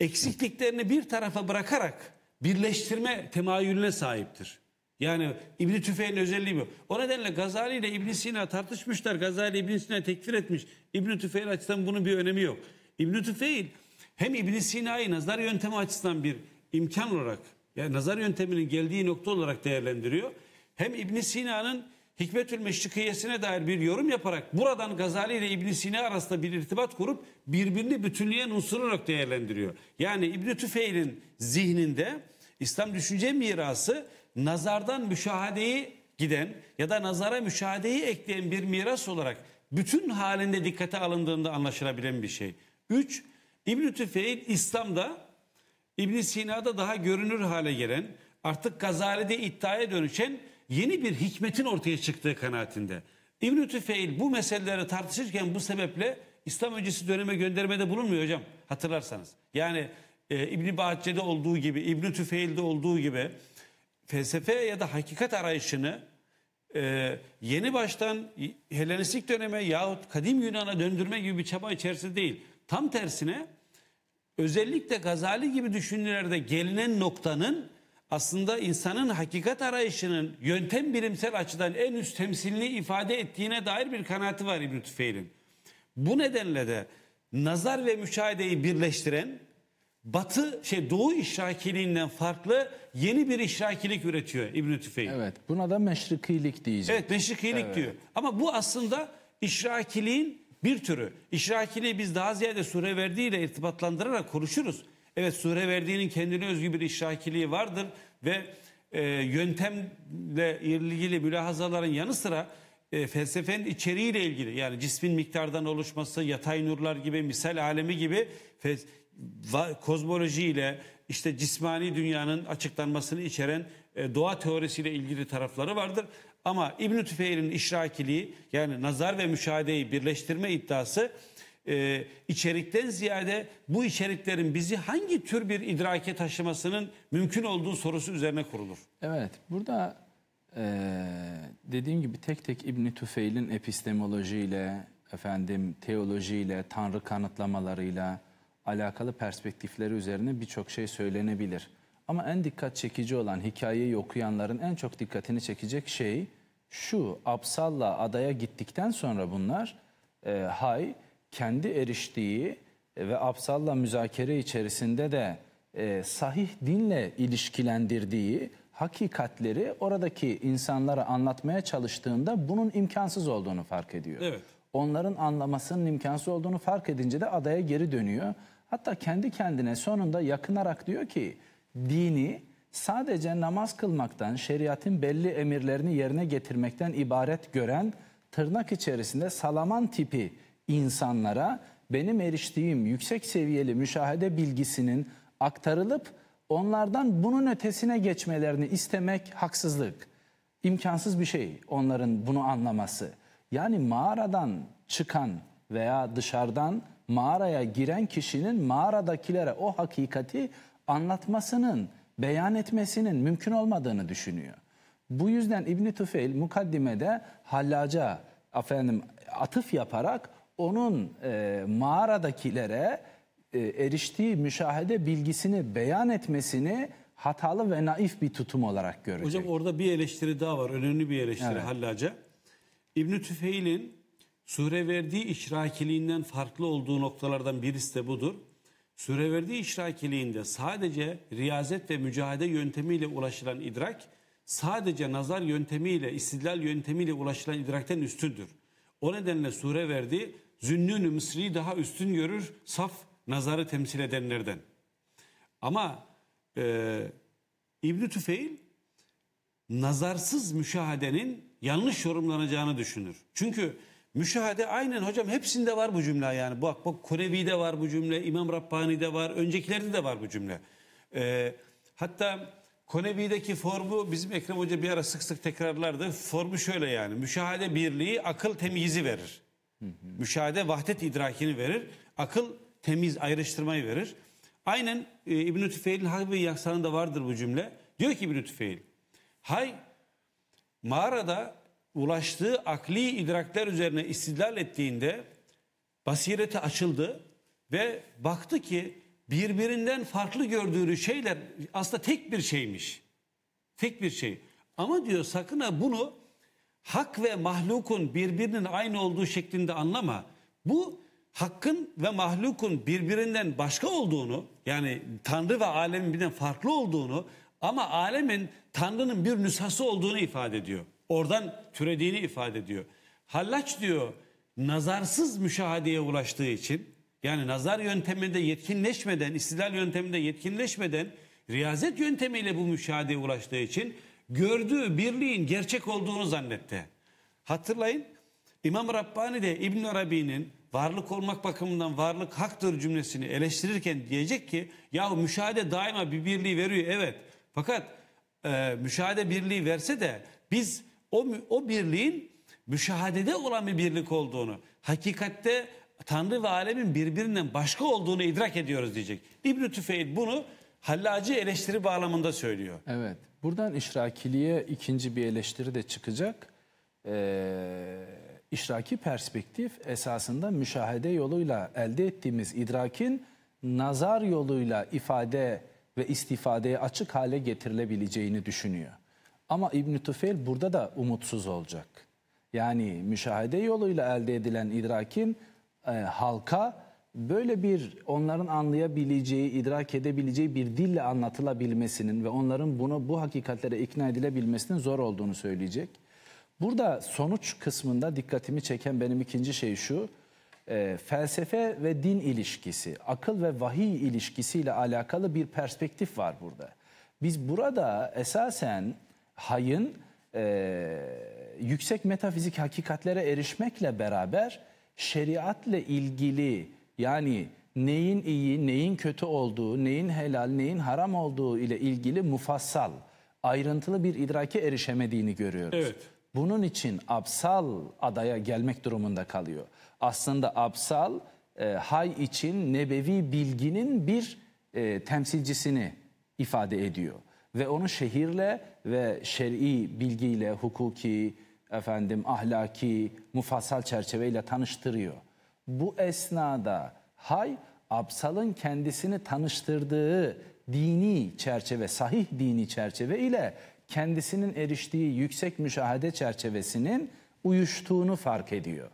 B: eksikliklerini bir tarafa bırakarak birleştirme temayülüne sahiptir. Yani İbni Tüfeğin özelliği bu. O nedenle Gazali ile İbn Sina tartışmışlar. Gazali İbn Sina tekfir etmiş. İbn Tüfeğin açısından bunun bir önemi yok. İbn Tüfeğin hem İbn Sina'yı nazar yöntemi açısından bir imkan olarak yani nazar yönteminin geldiği nokta olarak değerlendiriyor. Hem İbn Sina'nın Hikmetül Meşrikiyesine dair bir yorum yaparak buradan Gazali ile İbn Sina arasında bir irtibat kurup birbirini bütünleyen unsur olarak değerlendiriyor. Yani İbn Tüfeil'in zihninde İslam düşünce mirası nazardan müşahadeyi giden ya da nazara müşahadeyi ekleyen bir miras olarak bütün halinde dikkate alındığında anlaşılabilen bir şey. 3. İbn-i Tüfeil İslam'da ibn Sina'da daha görünür hale gelen artık Gazali'de iddiaya dönüşen yeni bir hikmetin ortaya çıktığı kanaatinde. İbn-i Tüfeil bu meseleleri tartışırken bu sebeple İslam öncesi döneme göndermede bulunmuyor hocam hatırlarsanız. Yani e, i̇bn Bahçe'de olduğu gibi, İbn-i Tüfeil'de olduğu gibi felsefe ya da hakikat arayışını e, yeni baştan Helenistik döneme yahut kadim Yunan'a döndürme gibi bir çaba içerisinde değil. Tam tersine özellikle Gazali gibi düşünürlerde gelinen noktanın aslında insanın hakikat arayışının yöntem bilimsel açıdan en üst temsilini ifade ettiğine dair bir kanaati var İbn Tüfeil'in. Bu nedenle de nazar ve müşahedeyi birleştiren Batı şey Doğu işrakiliğinden farklı yeni bir işrakilik üretiyor İbn Tüfeil. Evet.
A: Buna da meşrikilik diyeceğiz. Evet, meşrikilik evet. diyor.
B: Ama bu aslında işrakiliğin bir türü. İşrakiliği biz daha ziyade sure verdiğiyle irtibatlandırarak konuşuruz. Evet sure verdiğinin kendine özgü bir işrakiliği vardır ve e, yöntemle ilgili mülahazaların yanı sıra e, felsefenin içeriğiyle ilgili yani cismin miktardan oluşması, yatay nurlar gibi, misal alemi gibi kozmoloji ile işte cismani dünyanın açıklanmasını içeren e, doğa teorisiyle ilgili tarafları vardır. Ama İbn-i Tüfeil'in işrakiliği yani nazar ve müşahedeyi birleştirme iddiası e, içerikten ziyade bu içeriklerin bizi hangi tür bir idrake taşımasının mümkün olduğu sorusu üzerine kurulur.
A: Evet burada e, dediğim gibi tek tek İbn-i Tüfeil'in epistemolojiyle efendim teolojiyle, tanrı kanıtlamalarıyla alakalı perspektifleri üzerine birçok şey söylenebilir. Ama en dikkat çekici olan hikayeyi okuyanların en çok dikkatini çekecek şey şu Absal'la adaya gittikten sonra bunlar e, Hay kendi eriştiği ve Absal'la müzakere içerisinde de e, sahih dinle ilişkilendirdiği hakikatleri oradaki insanlara anlatmaya çalıştığında bunun imkansız olduğunu fark ediyor. Evet. Onların anlamasının imkansız olduğunu fark edince de adaya geri dönüyor. Hatta kendi kendine sonunda yakınarak diyor ki dini sadece namaz kılmaktan, şeriatın belli emirlerini yerine getirmekten ibaret gören tırnak içerisinde salaman tipi insanlara benim eriştiğim yüksek seviyeli müşahede bilgisinin aktarılıp onlardan bunun ötesine geçmelerini istemek haksızlık. İmkansız bir şey onların bunu anlaması. Yani mağaradan çıkan veya dışarıdan mağaraya giren kişinin mağaradakilere o hakikati anlatmasının, beyan etmesinin mümkün olmadığını düşünüyor. Bu yüzden İbni Tufeil mukaddimede hallaca efendim, atıf yaparak onun e, mağaradakilere e, eriştiği müşahede bilgisini beyan etmesini hatalı ve naif bir tutum olarak görecek. Hocam
B: orada bir eleştiri daha var. Önemli bir eleştiri evet. hallaca. İbni Tüfeil'in Sure verdiği işrakiliğinden farklı olduğu noktalardan birisi de budur. Sure verdiği işrakiliğinde sadece riyazet ve mücadele yöntemiyle ulaşılan idrak, sadece nazar yöntemiyle, istidlal yöntemiyle ulaşılan idrakten üstündür. O nedenle sure verdiği zünnünü Mısri'yi daha üstün görür, saf nazarı temsil edenlerden. Ama e, İbn-i Tüfeil nazarsız müşahedenin yanlış yorumlanacağını düşünür. Çünkü Müşahede aynen hocam hepsinde var bu cümle yani. Bak bak Kurevi'de var bu cümle, İmam Rabbani'de var, öncekilerde de var bu cümle. Ee, hatta Konevi'deki formu bizim Ekrem Hoca bir ara sık sık tekrarlardı. Formu şöyle yani. Müşahede birliği akıl temyizi verir. Hı Müşahede vahdet idrakini verir. Akıl temiz ayrıştırmayı verir. Aynen e, İbn-i Tüfeil'in hak ve yaksanında vardır bu cümle. Diyor ki İbn-i Tüfeil. Hay mağarada ulaştığı akli idrakler üzerine istidlal ettiğinde basireti açıldı ve baktı ki birbirinden farklı gördüğü şeyler aslında tek bir şeymiş. Tek bir şey. Ama diyor sakın ha bunu hak ve mahlukun birbirinin aynı olduğu şeklinde anlama. Bu hakkın ve mahlukun birbirinden başka olduğunu yani Tanrı ve alemin birbirinden farklı olduğunu ama alemin Tanrı'nın bir nüshası olduğunu ifade ediyor. Oradan türediğini ifade ediyor. Hallaç diyor nazarsız müşahadeye ulaştığı için yani nazar yönteminde yetkinleşmeden, istidlal yönteminde yetkinleşmeden riyazet yöntemiyle bu müşahadeye ulaştığı için gördüğü birliğin gerçek olduğunu zannetti. Hatırlayın İmam Rabbani de İbn Arabi'nin varlık olmak bakımından varlık haktır cümlesini eleştirirken diyecek ki yahu müşahede daima bir birliği veriyor evet fakat e, müşahede birliği verse de biz o, o birliğin müşahadede olan bir birlik olduğunu, hakikatte Tanrı ve alemin birbirinden başka olduğunu idrak ediyoruz diyecek. İbn-i Tüfeil bunu hallacı eleştiri bağlamında söylüyor.
A: Evet. Buradan işrakiliğe ikinci bir eleştiri de çıkacak. Ee, işraki perspektif esasında müşahede yoluyla elde ettiğimiz idrakin nazar yoluyla ifade ve istifadeye açık hale getirilebileceğini düşünüyor. Ama İbn Tufel burada da umutsuz olacak. Yani müşahede yoluyla elde edilen idrakin e, halka böyle bir onların anlayabileceği, idrak edebileceği bir dille anlatılabilmesinin ve onların bunu bu hakikatlere ikna edilebilmesinin zor olduğunu söyleyecek. Burada sonuç kısmında dikkatimi çeken benim ikinci şey şu. E, felsefe ve din ilişkisi, akıl ve vahiy ilişkisiyle alakalı bir perspektif var burada. Biz burada esasen hayın e, yüksek metafizik hakikatlere erişmekle beraber şeriatla ilgili yani neyin iyi, neyin kötü olduğu, neyin helal, neyin haram olduğu ile ilgili mufassal, ayrıntılı bir idrake erişemediğini görüyoruz. Evet. Bunun için absal adaya gelmek durumunda kalıyor. Aslında absal e, hay için nebevi bilginin bir e, temsilcisini ifade ediyor. Ve onu şehirle ve şer'i bilgiyle, hukuki, efendim ahlaki, mufassal çerçeveyle tanıştırıyor. Bu esnada hay Absal'ın kendisini tanıştırdığı dini çerçeve, sahih dini çerçeve ile kendisinin eriştiği yüksek müşahede çerçevesinin uyuştuğunu fark ediyor.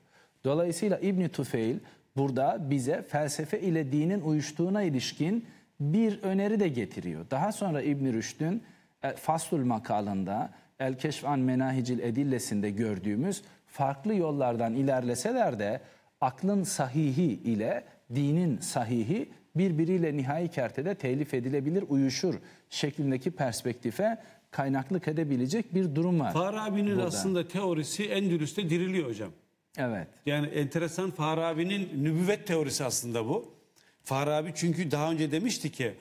A: Dolayısıyla İbni Tufeil burada bize felsefe ile dinin uyuştuğuna ilişkin bir öneri de getiriyor. Daha sonra İbni Rüşd'ün e, Faslul makalında El Keşfan Menahicil Edillesinde gördüğümüz farklı yollardan ilerleseler de aklın sahihi ile dinin sahihi birbiriyle nihai kertede telif edilebilir, uyuşur şeklindeki perspektife kaynaklık edebilecek bir durum var. Farabi'nin aslında
B: teorisi Endülüs'te diriliyor hocam. Evet. Yani enteresan Farabi'nin nübüvvet teorisi aslında bu. Farabi çünkü daha önce demişti ki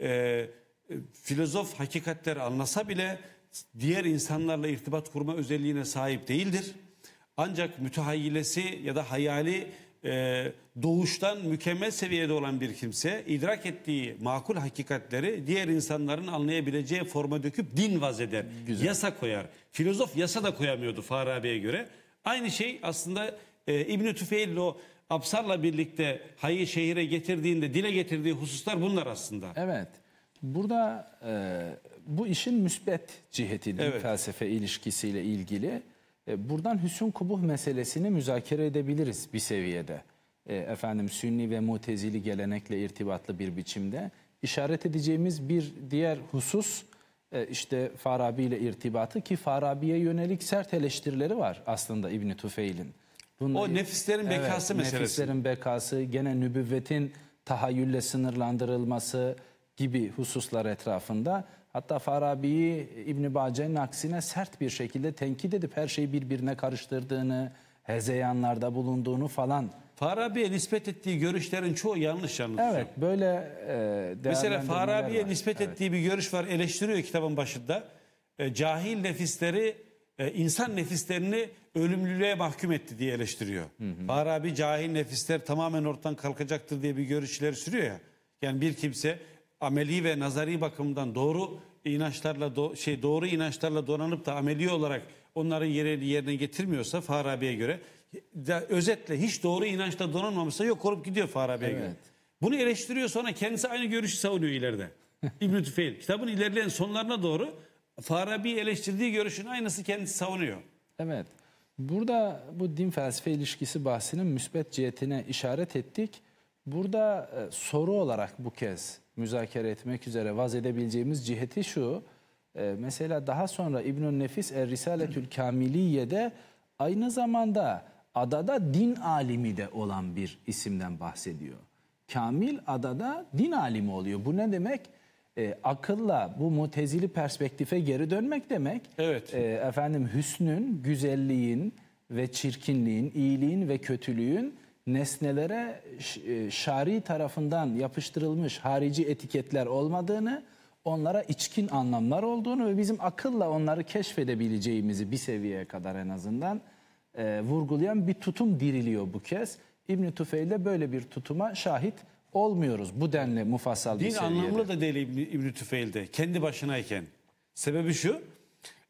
B: e, e, filozof hakikatleri anlasa bile diğer insanlarla irtibat kurma özelliğine sahip değildir. Ancak mütehayyilesi ya da hayali e, doğuştan mükemmel seviyede olan bir kimse idrak ettiği makul hakikatleri diğer insanların anlayabileceği forma döküp din vaz eder. Güzel. Yasa koyar. Filozof yasa da koyamıyordu Farabi'ye göre. Aynı şey aslında e, İbn-i Tüfeil'in o Absar'la birlikte hayı şehire getirdiğinde dile getirdiği hususlar bunlar aslında.
A: Evet. Burada e, bu işin müsbet cihetinin evet. felsefe ilişkisiyle ilgili e, buradan Hüsn Kubuh meselesini müzakere edebiliriz bir seviyede. E, efendim Sünni ve Mutezili gelenekle irtibatlı bir biçimde işaret edeceğimiz bir diğer husus e, işte Farabi ile irtibatı ki Farabi'ye yönelik sert eleştirileri var aslında İbni Tufeil'in. o nefislerin bekası evet, meselesi. Nefislerin bekası, gene nübüvvetin tahayyülle sınırlandırılması, gibi hususlar etrafında hatta Farabi'yi İbn Bace'nin aksine sert bir şekilde tenkit edip her şeyi birbirine karıştırdığını, hezeyanlarda bulunduğunu falan
B: Farabi'ye nispet ettiği görüşlerin çoğu yanlış yalnız. Evet
A: böyle e, Mesela Farabi'ye
B: nispet evet. ettiği bir görüş var eleştiriyor kitabın başında. E, cahil nefisleri e, insan nefislerini ölümlülüğe mahkum etti diye eleştiriyor. Hı hı. Farabi cahil nefisler tamamen ortadan kalkacaktır diye bir görüş sürüyor ya. Yani bir kimse ameli ve nazari bakımdan doğru inançlarla do, şey doğru inançlarla donanıp da ameli olarak onların yerini yerine getirmiyorsa Farabi'ye göre de, özetle hiç doğru inançla donanmamışsa yok olup gidiyor Farabi'ye evet. göre. Bunu eleştiriyor sonra kendisi aynı görüşü savunuyor ileride. İbn Tüfeil kitabın ilerleyen sonlarına doğru Farabi eleştirdiği görüşün aynısı kendisi savunuyor.
A: Evet. Burada bu din felsefe ilişkisi bahsinin müsbet cihetine işaret ettik. Burada e, soru olarak bu kez müzakere etmek üzere vaz edebileceğimiz ciheti şu. E, mesela daha sonra İbnül Nefis Er Risaletül Kamiliye'de aynı zamanda adada din alimi de olan bir isimden bahsediyor. Kamil adada din alimi oluyor. Bu ne demek? E, akılla bu mutezili perspektife geri dönmek demek. Evet. E, efendim hüsnün, güzelliğin ve çirkinliğin, iyiliğin ve kötülüğün nesnelere e, şari tarafından yapıştırılmış harici etiketler olmadığını, onlara içkin anlamlar olduğunu ve bizim akılla onları keşfedebileceğimizi bir seviyeye kadar en azından e, vurgulayan bir tutum diriliyor bu kez. İbn Tufeil'de böyle bir tutuma şahit olmuyoruz bu denli mufassal Din bir seviyede. Din anlamlı
B: da değil İbn Tufeil'de kendi başınayken. Sebebi şu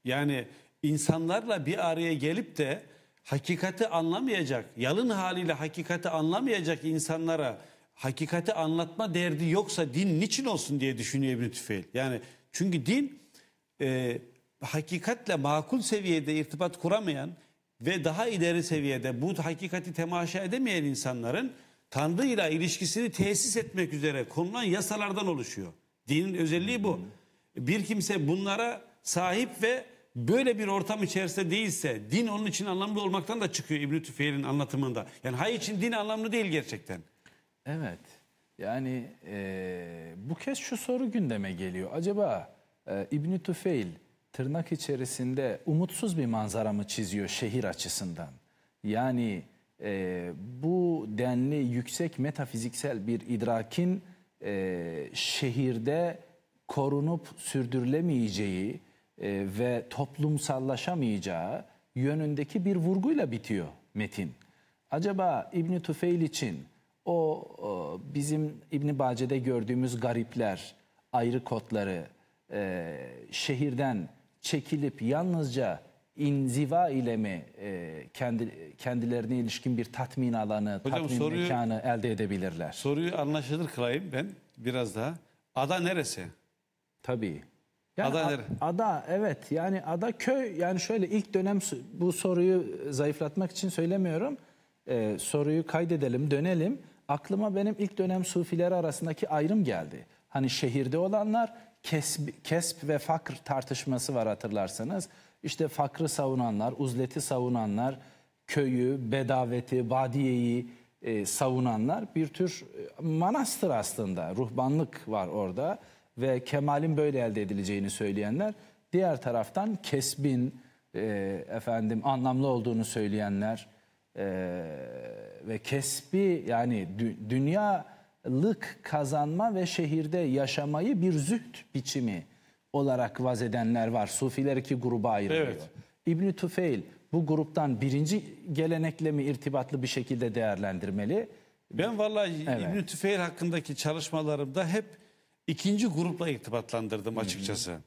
B: yani insanlarla bir araya gelip de hakikati anlamayacak, yalın haliyle hakikati anlamayacak insanlara hakikati anlatma derdi yoksa din niçin olsun diye düşünüyor İbn Tüfeil. Yani çünkü din e, hakikatle makul seviyede irtibat kuramayan ve daha ileri seviyede bu hakikati temaşa edemeyen insanların Tanrı ile ilişkisini tesis etmek üzere konulan yasalardan oluşuyor. Dinin özelliği bu. Bir kimse bunlara sahip ve böyle bir ortam içerisinde değilse din onun için anlamlı olmaktan da çıkıyor İbn-i Tüfeil'in anlatımında. Yani hay için din anlamlı değil gerçekten.
A: Evet. Yani e, bu kez şu soru gündeme geliyor. Acaba e, İbn-i Tüfeil tırnak içerisinde umutsuz bir manzara mı çiziyor şehir açısından? Yani e, bu denli yüksek metafiziksel bir idrakin e, şehirde korunup sürdürülemeyeceği, e, ve toplumsallaşamayacağı yönündeki bir vurguyla bitiyor metin. Acaba İbni Tufeil için o, bizim İbni Bace'de gördüğümüz garipler, ayrı kotları, e, şehirden çekilip yalnızca inziva ile mi e, kendi kendilerine ilişkin bir tatmin alanı, Hocam, tatmin soruyu, mekanı elde edebilirler?
B: Soruyu anlaşılır kılayım ben biraz daha. Ada neresi? Tabii. Yani Adadır.
A: Ada evet yani ada köy yani şöyle ilk dönem bu soruyu zayıflatmak için söylemiyorum. Ee, soruyu kaydedelim dönelim. Aklıma benim ilk dönem sufileri arasındaki ayrım geldi. Hani şehirde olanlar kesb kesp ve fakr tartışması var hatırlarsanız. İşte fakrı savunanlar, uzleti savunanlar, köyü, bedaveti, badiyeyi e, savunanlar bir tür e, manastır aslında. Ruhbanlık var orada ve kemalin böyle elde edileceğini söyleyenler, diğer taraftan kesbin e, efendim anlamlı olduğunu söyleyenler e, ve kesbi yani dü, dünyalık kazanma ve şehirde yaşamayı bir züht biçimi olarak vaz edenler var. Sufiler iki gruba ayrılıyor. Evet. İbni Tufeil bu gruptan birinci gelenekle mi
B: irtibatlı bir şekilde değerlendirmeli? Ben vallahi evet. İbni Tüfeil hakkındaki çalışmalarımda hep ikinci grupla irtibatlandırdım açıkçası.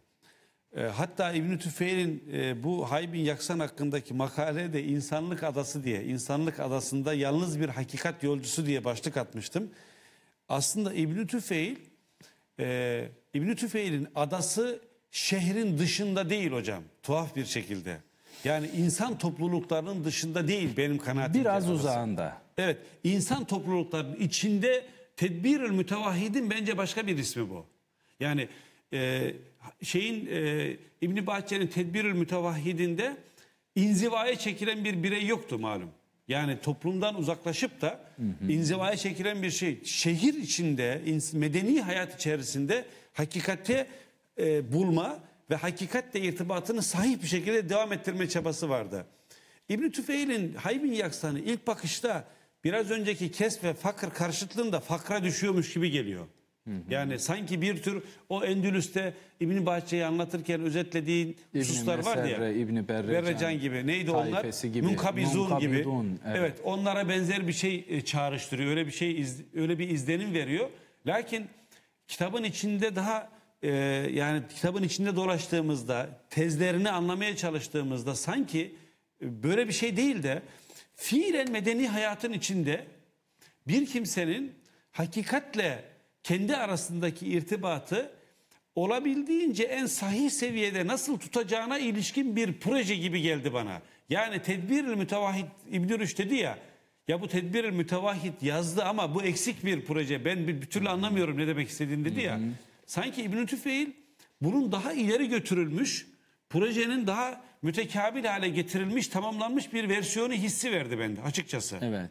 B: E, hatta İbn-i Tüfeil'in e, bu Haybin Yaksan hakkındaki makale de insanlık adası diye, insanlık adasında yalnız bir hakikat yolcusu diye başlık atmıştım. Aslında İbn-i Tüfeil, e, İbn-i Tüfeil'in adası şehrin dışında değil hocam. Tuhaf bir şekilde. Yani insan topluluklarının dışında değil benim kanaatimce. Biraz uzağında. Evet, insan topluluklarının içinde tedbirül mütevahhidin bence başka bir ismi bu. Yani e, şeyin e, İbn Bahçe'nin tedbirül mütevahhidinde inzivaya çekilen bir birey yoktu malum. Yani toplumdan uzaklaşıp da hı hı. inzivaya çekilen bir şey. Şehir içinde, medeni hayat içerisinde hakikate e, bulma ve hakikatle irtibatını sahip bir şekilde devam ettirme çabası vardı. İbn Tüfeil'in Haybin Yaksan'ı ilk bakışta biraz önceki kes ve fakir karşıtlığında fakra düşüyormuş gibi geliyor. Hı hı. Yani sanki bir tür o Endülüs'te İbn Bahçe'yi anlatırken özetlediğin hususlar var vardı ya. İbn Berrecan, Berrecan gibi neydi onlar? Gibi, Munkabizun, Munkabizun gibi. Evet. evet, onlara benzer bir şey e, çağrıştırıyor. Öyle bir şey iz, öyle bir izlenim veriyor. Lakin kitabın içinde daha e, yani kitabın içinde dolaştığımızda, tezlerini anlamaya çalıştığımızda sanki e, böyle bir şey değil de Fiilen medeni hayatın içinde bir kimsenin hakikatle kendi arasındaki irtibatı olabildiğince en sahih seviyede nasıl tutacağına ilişkin bir proje gibi geldi bana. Yani tedbir mütevahhid İbn Rüşd dedi ya. Ya bu tedbir mütevahhid yazdı ama bu eksik bir proje. Ben bir, bir türlü anlamıyorum ne demek istediğini dedi ya. Sanki İbn Tüfeil bunun daha ileri götürülmüş projenin daha mütekabil hale getirilmiş, tamamlanmış bir versiyonu hissi verdi bende açıkçası. Evet.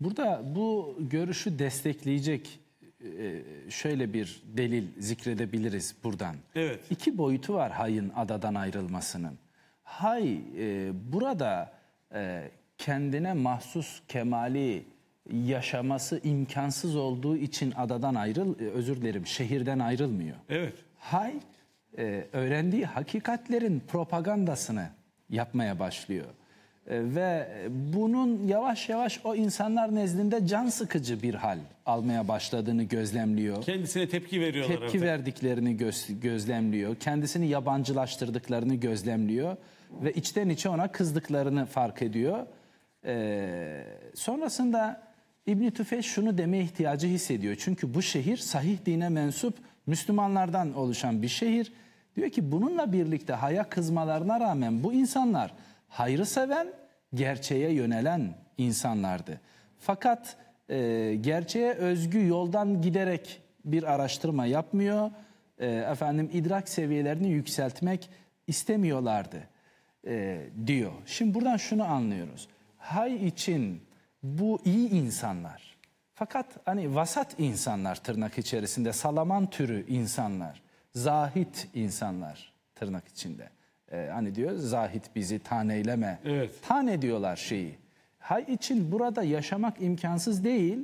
A: Burada bu görüşü destekleyecek e, şöyle bir delil zikredebiliriz buradan. Evet. İki boyutu var hayın adadan ayrılmasının. Hay e, burada e, kendine mahsus kemali yaşaması imkansız olduğu için adadan ayrıl özür dilerim şehirden ayrılmıyor. Evet. Hay e, öğrendiği hakikatlerin propagandasını yapmaya başlıyor. E, ve bunun yavaş yavaş o insanlar nezdinde can sıkıcı bir hal almaya başladığını gözlemliyor.
B: Kendisine tepki veriyorlar. Tepki artık.
A: verdiklerini göz, gözlemliyor. Kendisini yabancılaştırdıklarını gözlemliyor. Ve içten içe ona kızdıklarını fark ediyor. E, sonrasında İbni Tüfeş şunu demeye ihtiyacı hissediyor. Çünkü bu şehir sahih dine mensup Müslümanlardan oluşan bir şehir. Diyor ki bununla birlikte haya kızmalarına rağmen bu insanlar hayrı seven, gerçeğe yönelen insanlardı. Fakat e, gerçeğe özgü yoldan giderek bir araştırma yapmıyor. E, efendim idrak seviyelerini yükseltmek istemiyorlardı e, diyor. Şimdi buradan şunu anlıyoruz. Hay için bu iyi insanlar fakat hani vasat insanlar tırnak içerisinde salaman türü insanlar, zahit insanlar tırnak içinde. Ee, hani diyor zahit bizi taneyleme. Evet. Tane diyorlar şeyi. Hay için burada yaşamak imkansız değil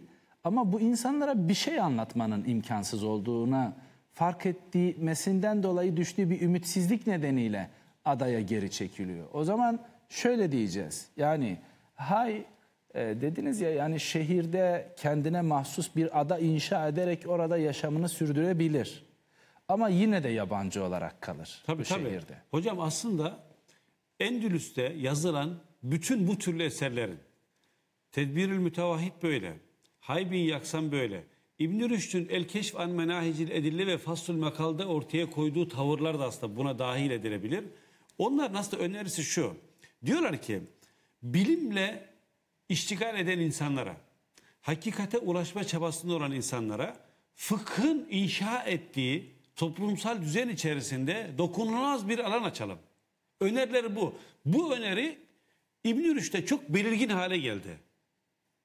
A: ama bu insanlara bir şey anlatmanın imkansız olduğuna fark ettiğimesinden dolayı düştüğü bir ümitsizlik nedeniyle adaya geri çekiliyor. O zaman şöyle diyeceğiz. Yani hay ee, dediniz ya yani şehirde kendine mahsus bir ada inşa ederek orada yaşamını sürdürebilir. Ama yine de yabancı olarak kalır tabii, bu tabii. şehirde.
B: Hocam aslında Endülüs'te yazılan bütün bu türlü eserlerin Tedbirül Mütevahhid böyle, Haybin Yaksan böyle, İbn-i Rüşd'ün El Keşf an Menahicil Edilli ve Faslül Makal'da ortaya koyduğu tavırlar da aslında buna dahil edilebilir. Onlar nasıl önerisi şu. Diyorlar ki bilimle iştigal eden insanlara, hakikate ulaşma çabasında olan insanlara fıkhın inşa ettiği toplumsal düzen içerisinde dokunulmaz bir alan açalım. Önerileri bu. Bu öneri İbn-i Rüşd'e çok belirgin hale geldi.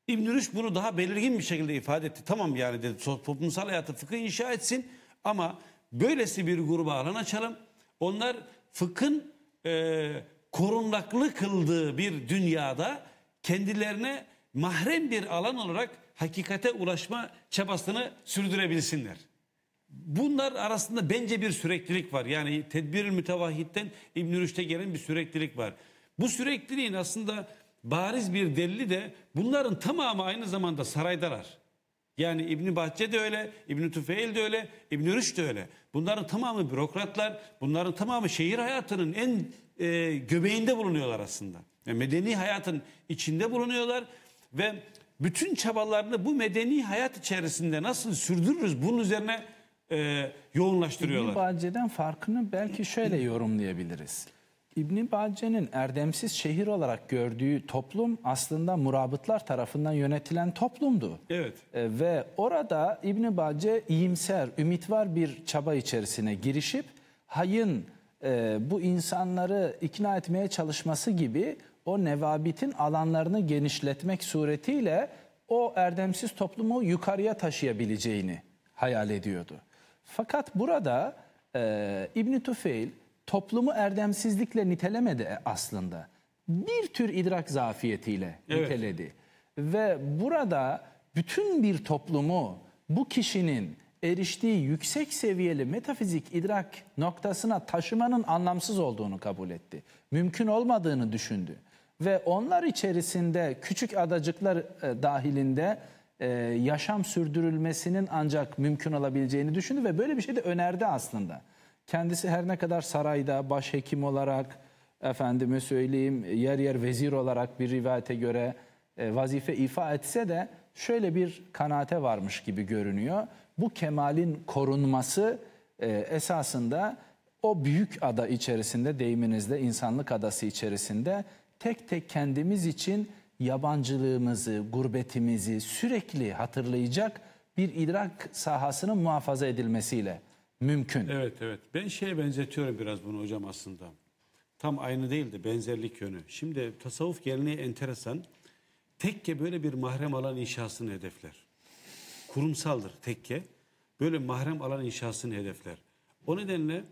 B: İbn-i Rüşd bunu daha belirgin bir şekilde ifade etti. Tamam yani dedi toplumsal hayatı fıkıh inşa etsin ama böylesi bir gruba alan açalım. Onlar fıkhın e, korunaklı kıldığı bir dünyada kendilerine mahrem bir alan olarak hakikate ulaşma çabasını sürdürebilsinler. Bunlar arasında bence bir süreklilik var. Yani tedbir mütevahhitten İbn-i Rüşd'e gelen bir süreklilik var. Bu sürekliliğin aslında bariz bir delili de bunların tamamı aynı zamanda saraydalar. Yani İbn Bahçe de öyle, İbn Tufeil de öyle, İbn Rüşd de öyle. Bunların tamamı bürokratlar, bunların tamamı şehir hayatının en e, göbeğinde bulunuyorlar aslında medeni hayatın içinde bulunuyorlar ve bütün çabalarını bu medeni hayat içerisinde nasıl sürdürürüz bunun üzerine e, yoğunlaştırıyorlar. İbn
A: Bace'den farkını belki şöyle yorumlayabiliriz. İbn Bace'nin erdemsiz şehir olarak gördüğü toplum aslında murabıtlar tarafından yönetilen toplumdu. Evet. E, ve orada İbn Bace iyimser, ümit var bir çaba içerisine girişip hayın e, bu insanları ikna etmeye çalışması gibi o nevabitin alanlarını genişletmek suretiyle o erdemsiz toplumu yukarıya taşıyabileceğini hayal ediyordu. Fakat burada e, İbn-i Tufeil toplumu erdemsizlikle nitelemedi aslında. Bir tür idrak zafiyetiyle evet. niteledi. Ve burada bütün bir toplumu bu kişinin eriştiği yüksek seviyeli metafizik idrak noktasına taşımanın anlamsız olduğunu kabul etti. Mümkün olmadığını düşündü ve onlar içerisinde küçük adacıklar e, dahilinde e, yaşam sürdürülmesinin ancak mümkün olabileceğini düşündü ve böyle bir şey de önerdi aslında. Kendisi her ne kadar sarayda başhekim olarak efendime söyleyeyim yer yer vezir olarak bir rivayete göre e, vazife ifa etse de şöyle bir kanaate varmış gibi görünüyor. Bu kemalin korunması e, esasında o büyük ada içerisinde deyiminizde insanlık adası içerisinde tek tek kendimiz için yabancılığımızı, gurbetimizi sürekli hatırlayacak bir idrak sahasının muhafaza edilmesiyle mümkün.
B: Evet evet. Ben şeye benzetiyorum biraz bunu hocam aslında. Tam aynı değil de benzerlik yönü. Şimdi tasavvuf geleneği enteresan. Tekke böyle bir mahrem alan inşasını hedefler. Kurumsaldır tekke. Böyle mahrem alan inşasını hedefler. O nedenle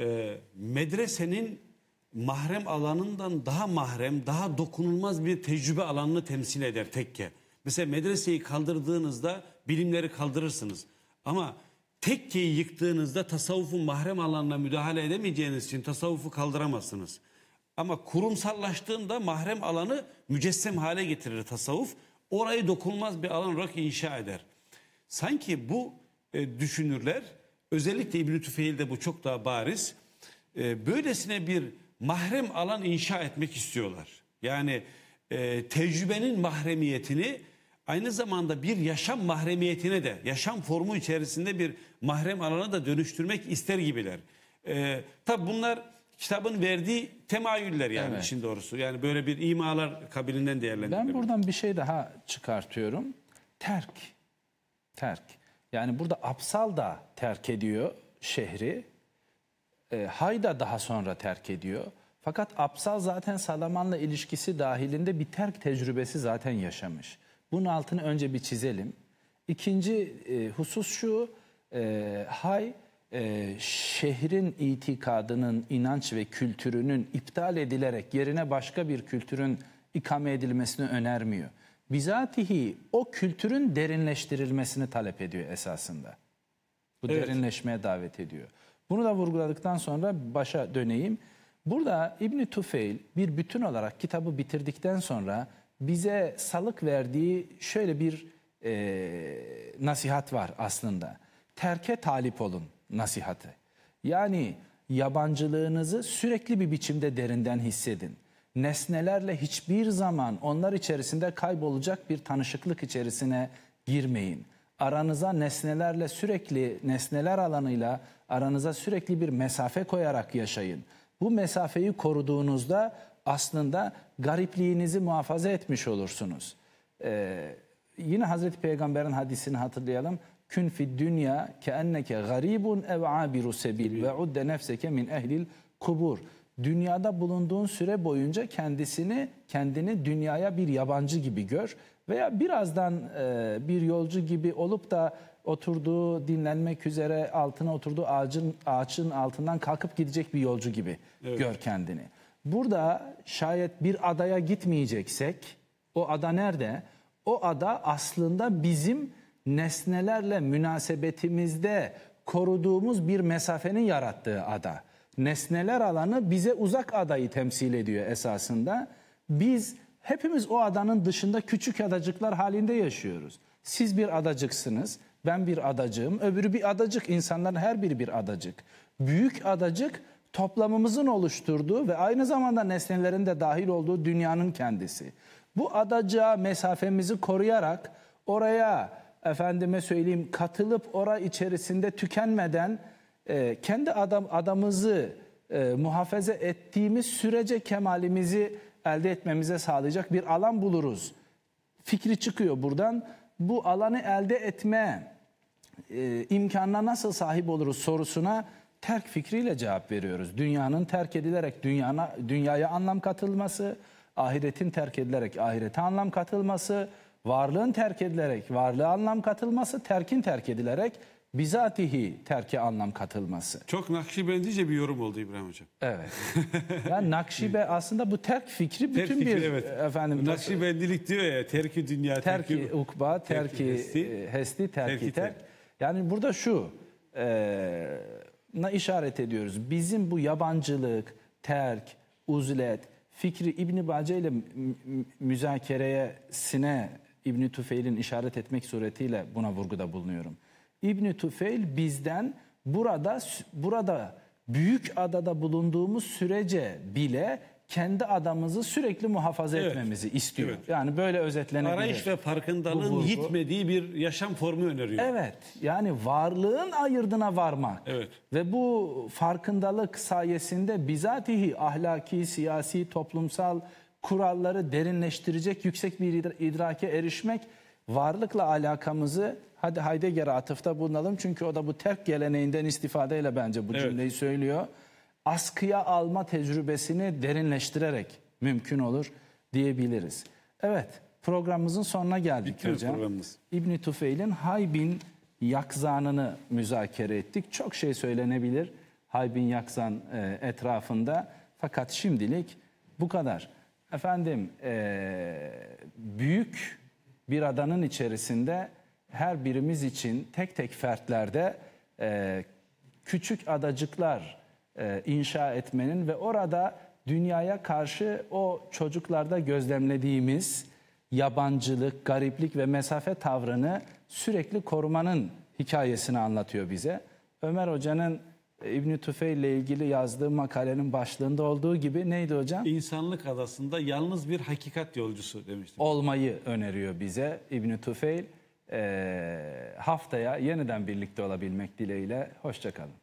B: e, medresenin mahrem alanından daha mahrem, daha dokunulmaz bir tecrübe alanını temsil eder tekke. Mesela medreseyi kaldırdığınızda bilimleri kaldırırsınız. Ama tekkeyi yıktığınızda tasavvufun mahrem alanına müdahale edemeyeceğiniz için tasavvufu kaldıramazsınız. Ama kurumsallaştığında mahrem alanı mücessem hale getirir tasavvuf. Orayı dokunulmaz bir alan olarak inşa eder. Sanki bu e, düşünürler özellikle İbn-i Tüfeil'de bu çok daha bariz. E, böylesine bir mahrem alan inşa etmek istiyorlar. Yani e, tecrübenin mahremiyetini aynı zamanda bir yaşam mahremiyetine de yaşam formu içerisinde bir mahrem alana da dönüştürmek ister gibiler. E, Tabi bunlar kitabın verdiği temayüller yani evet. için doğrusu. Yani böyle bir imalar kabilinden değerlendiriyorum.
A: Ben buradan bir şey daha çıkartıyorum. Terk. Terk. Yani burada Apsal da terk ediyor şehri. E, Hayda daha sonra terk ediyor. Fakat Apsal zaten Salaman'la ilişkisi dahilinde bir terk tecrübesi zaten yaşamış. Bunun altını önce bir çizelim. İkinci e, husus şu, e, Hay e, şehrin itikadının, inanç ve kültürünün iptal edilerek yerine başka bir kültürün ikame edilmesini önermiyor. Bizatihi o kültürün derinleştirilmesini talep ediyor esasında. Bu evet. derinleşmeye davet ediyor. Bunu da vurguladıktan sonra başa döneyim. Burada İbni Tufeil bir bütün olarak kitabı bitirdikten sonra bize salık verdiği şöyle bir e, nasihat var aslında. Terke talip olun nasihati. Yani yabancılığınızı sürekli bir biçimde derinden hissedin. Nesnelerle hiçbir zaman onlar içerisinde kaybolacak bir tanışıklık içerisine girmeyin. Aranıza nesnelerle sürekli nesneler alanıyla aranıza sürekli bir mesafe koyarak yaşayın. Bu mesafeyi koruduğunuzda aslında garipliğinizi muhafaza etmiş olursunuz. Ee, yine Hazreti Peygamber'in hadisini hatırlayalım. Kün fi dünya ke enneke garibun ev abiru sebil ve udde nefseke min ehlil kubur. Dünyada bulunduğun süre boyunca kendisini kendini dünyaya bir yabancı gibi gör veya birazdan e, bir yolcu gibi olup da oturduğu, dinlenmek üzere altına oturduğu ağacın ağaçın altından kalkıp gidecek bir yolcu gibi evet. gör kendini. Burada şayet bir adaya gitmeyeceksek o ada nerede? O ada aslında bizim nesnelerle münasebetimizde koruduğumuz bir mesafenin yarattığı ada. Nesneler alanı bize uzak adayı temsil ediyor esasında. Biz hepimiz o adanın dışında küçük adacıklar halinde yaşıyoruz. Siz bir adacıksınız. Ben bir adacığım, öbürü bir adacık. İnsanların her biri bir adacık. Büyük adacık toplamımızın oluşturduğu ve aynı zamanda nesnelerin de dahil olduğu dünyanın kendisi. Bu adacığa mesafemizi koruyarak oraya efendime söyleyeyim katılıp ora içerisinde tükenmeden e, kendi adam adamımızı e, muhafaza ettiğimiz sürece kemalimizi elde etmemize sağlayacak bir alan buluruz. Fikri çıkıyor buradan. Bu alanı elde etme e, imkanına nasıl sahip oluruz sorusuna terk fikriyle cevap veriyoruz. Dünyanın terk edilerek dünyana, dünyaya anlam katılması, ahiretin terk edilerek ahirete anlam katılması, varlığın terk edilerek varlığa anlam katılması, terkin terk edilerek bizatihi terke anlam katılması.
B: Çok nakşibendice bir yorum oldu İbrahim Hocam. Evet. yani nakşibe
A: aslında bu terk fikri bütün terk fikri, evet. efendim. Nakşibendilik
B: diyor ya terki
A: dünya, terki, terki ukba, terki, terki hesti, e, hesti terki, terki terk. terk. Yani burada şu e, na işaret ediyoruz. Bizim bu yabancılık, terk, uzlet, fikri İbn Bace ile müzakereye sine İbn Tufeil'in işaret etmek suretiyle buna vurguda bulunuyorum. İbn Tufeil bizden burada burada büyük adada bulunduğumuz sürece bile kendi adamımızı sürekli muhafaza evet. etmemizi istiyor. Evet. Yani böyle özetlenebilir. Arayış ve
B: farkındalığın bu, yitmediği bir yaşam formu öneriyor. Evet.
A: Yani varlığın ayırdına varmak. Evet. Ve bu farkındalık sayesinde bizatihi ahlaki, siyasi, toplumsal kuralları derinleştirecek yüksek bir idrake erişmek varlıkla alakamızı hadi Heidegger'e atıfta bulunalım. Çünkü o da bu terk geleneğinden istifadeyle bence bu cümleyi evet. söylüyor askıya alma tecrübesini derinleştirerek mümkün olur diyebiliriz. Evet programımızın sonuna geldik Bitmiyor hocam. Programımız. İbni Tufeil'in Haybin Yakzan'ını müzakere ettik. Çok şey söylenebilir Haybin Yakzan e, etrafında fakat şimdilik bu kadar. Efendim e, büyük bir adanın içerisinde her birimiz için tek tek fertlerde e, küçük adacıklar e, inşa etmenin ve orada dünyaya karşı o çocuklarda gözlemlediğimiz yabancılık, gariplik ve mesafe tavrını sürekli korumanın hikayesini anlatıyor bize. Ömer Hoca'nın e, İbni Tüfeil ile ilgili yazdığı makalenin başlığında olduğu gibi neydi hocam?
B: İnsanlık adasında yalnız bir hakikat yolcusu demiştim. Olmayı
A: öneriyor bize İbni Tüfeil. Ee, haftaya yeniden birlikte olabilmek dileğiyle. Hoşçakalın.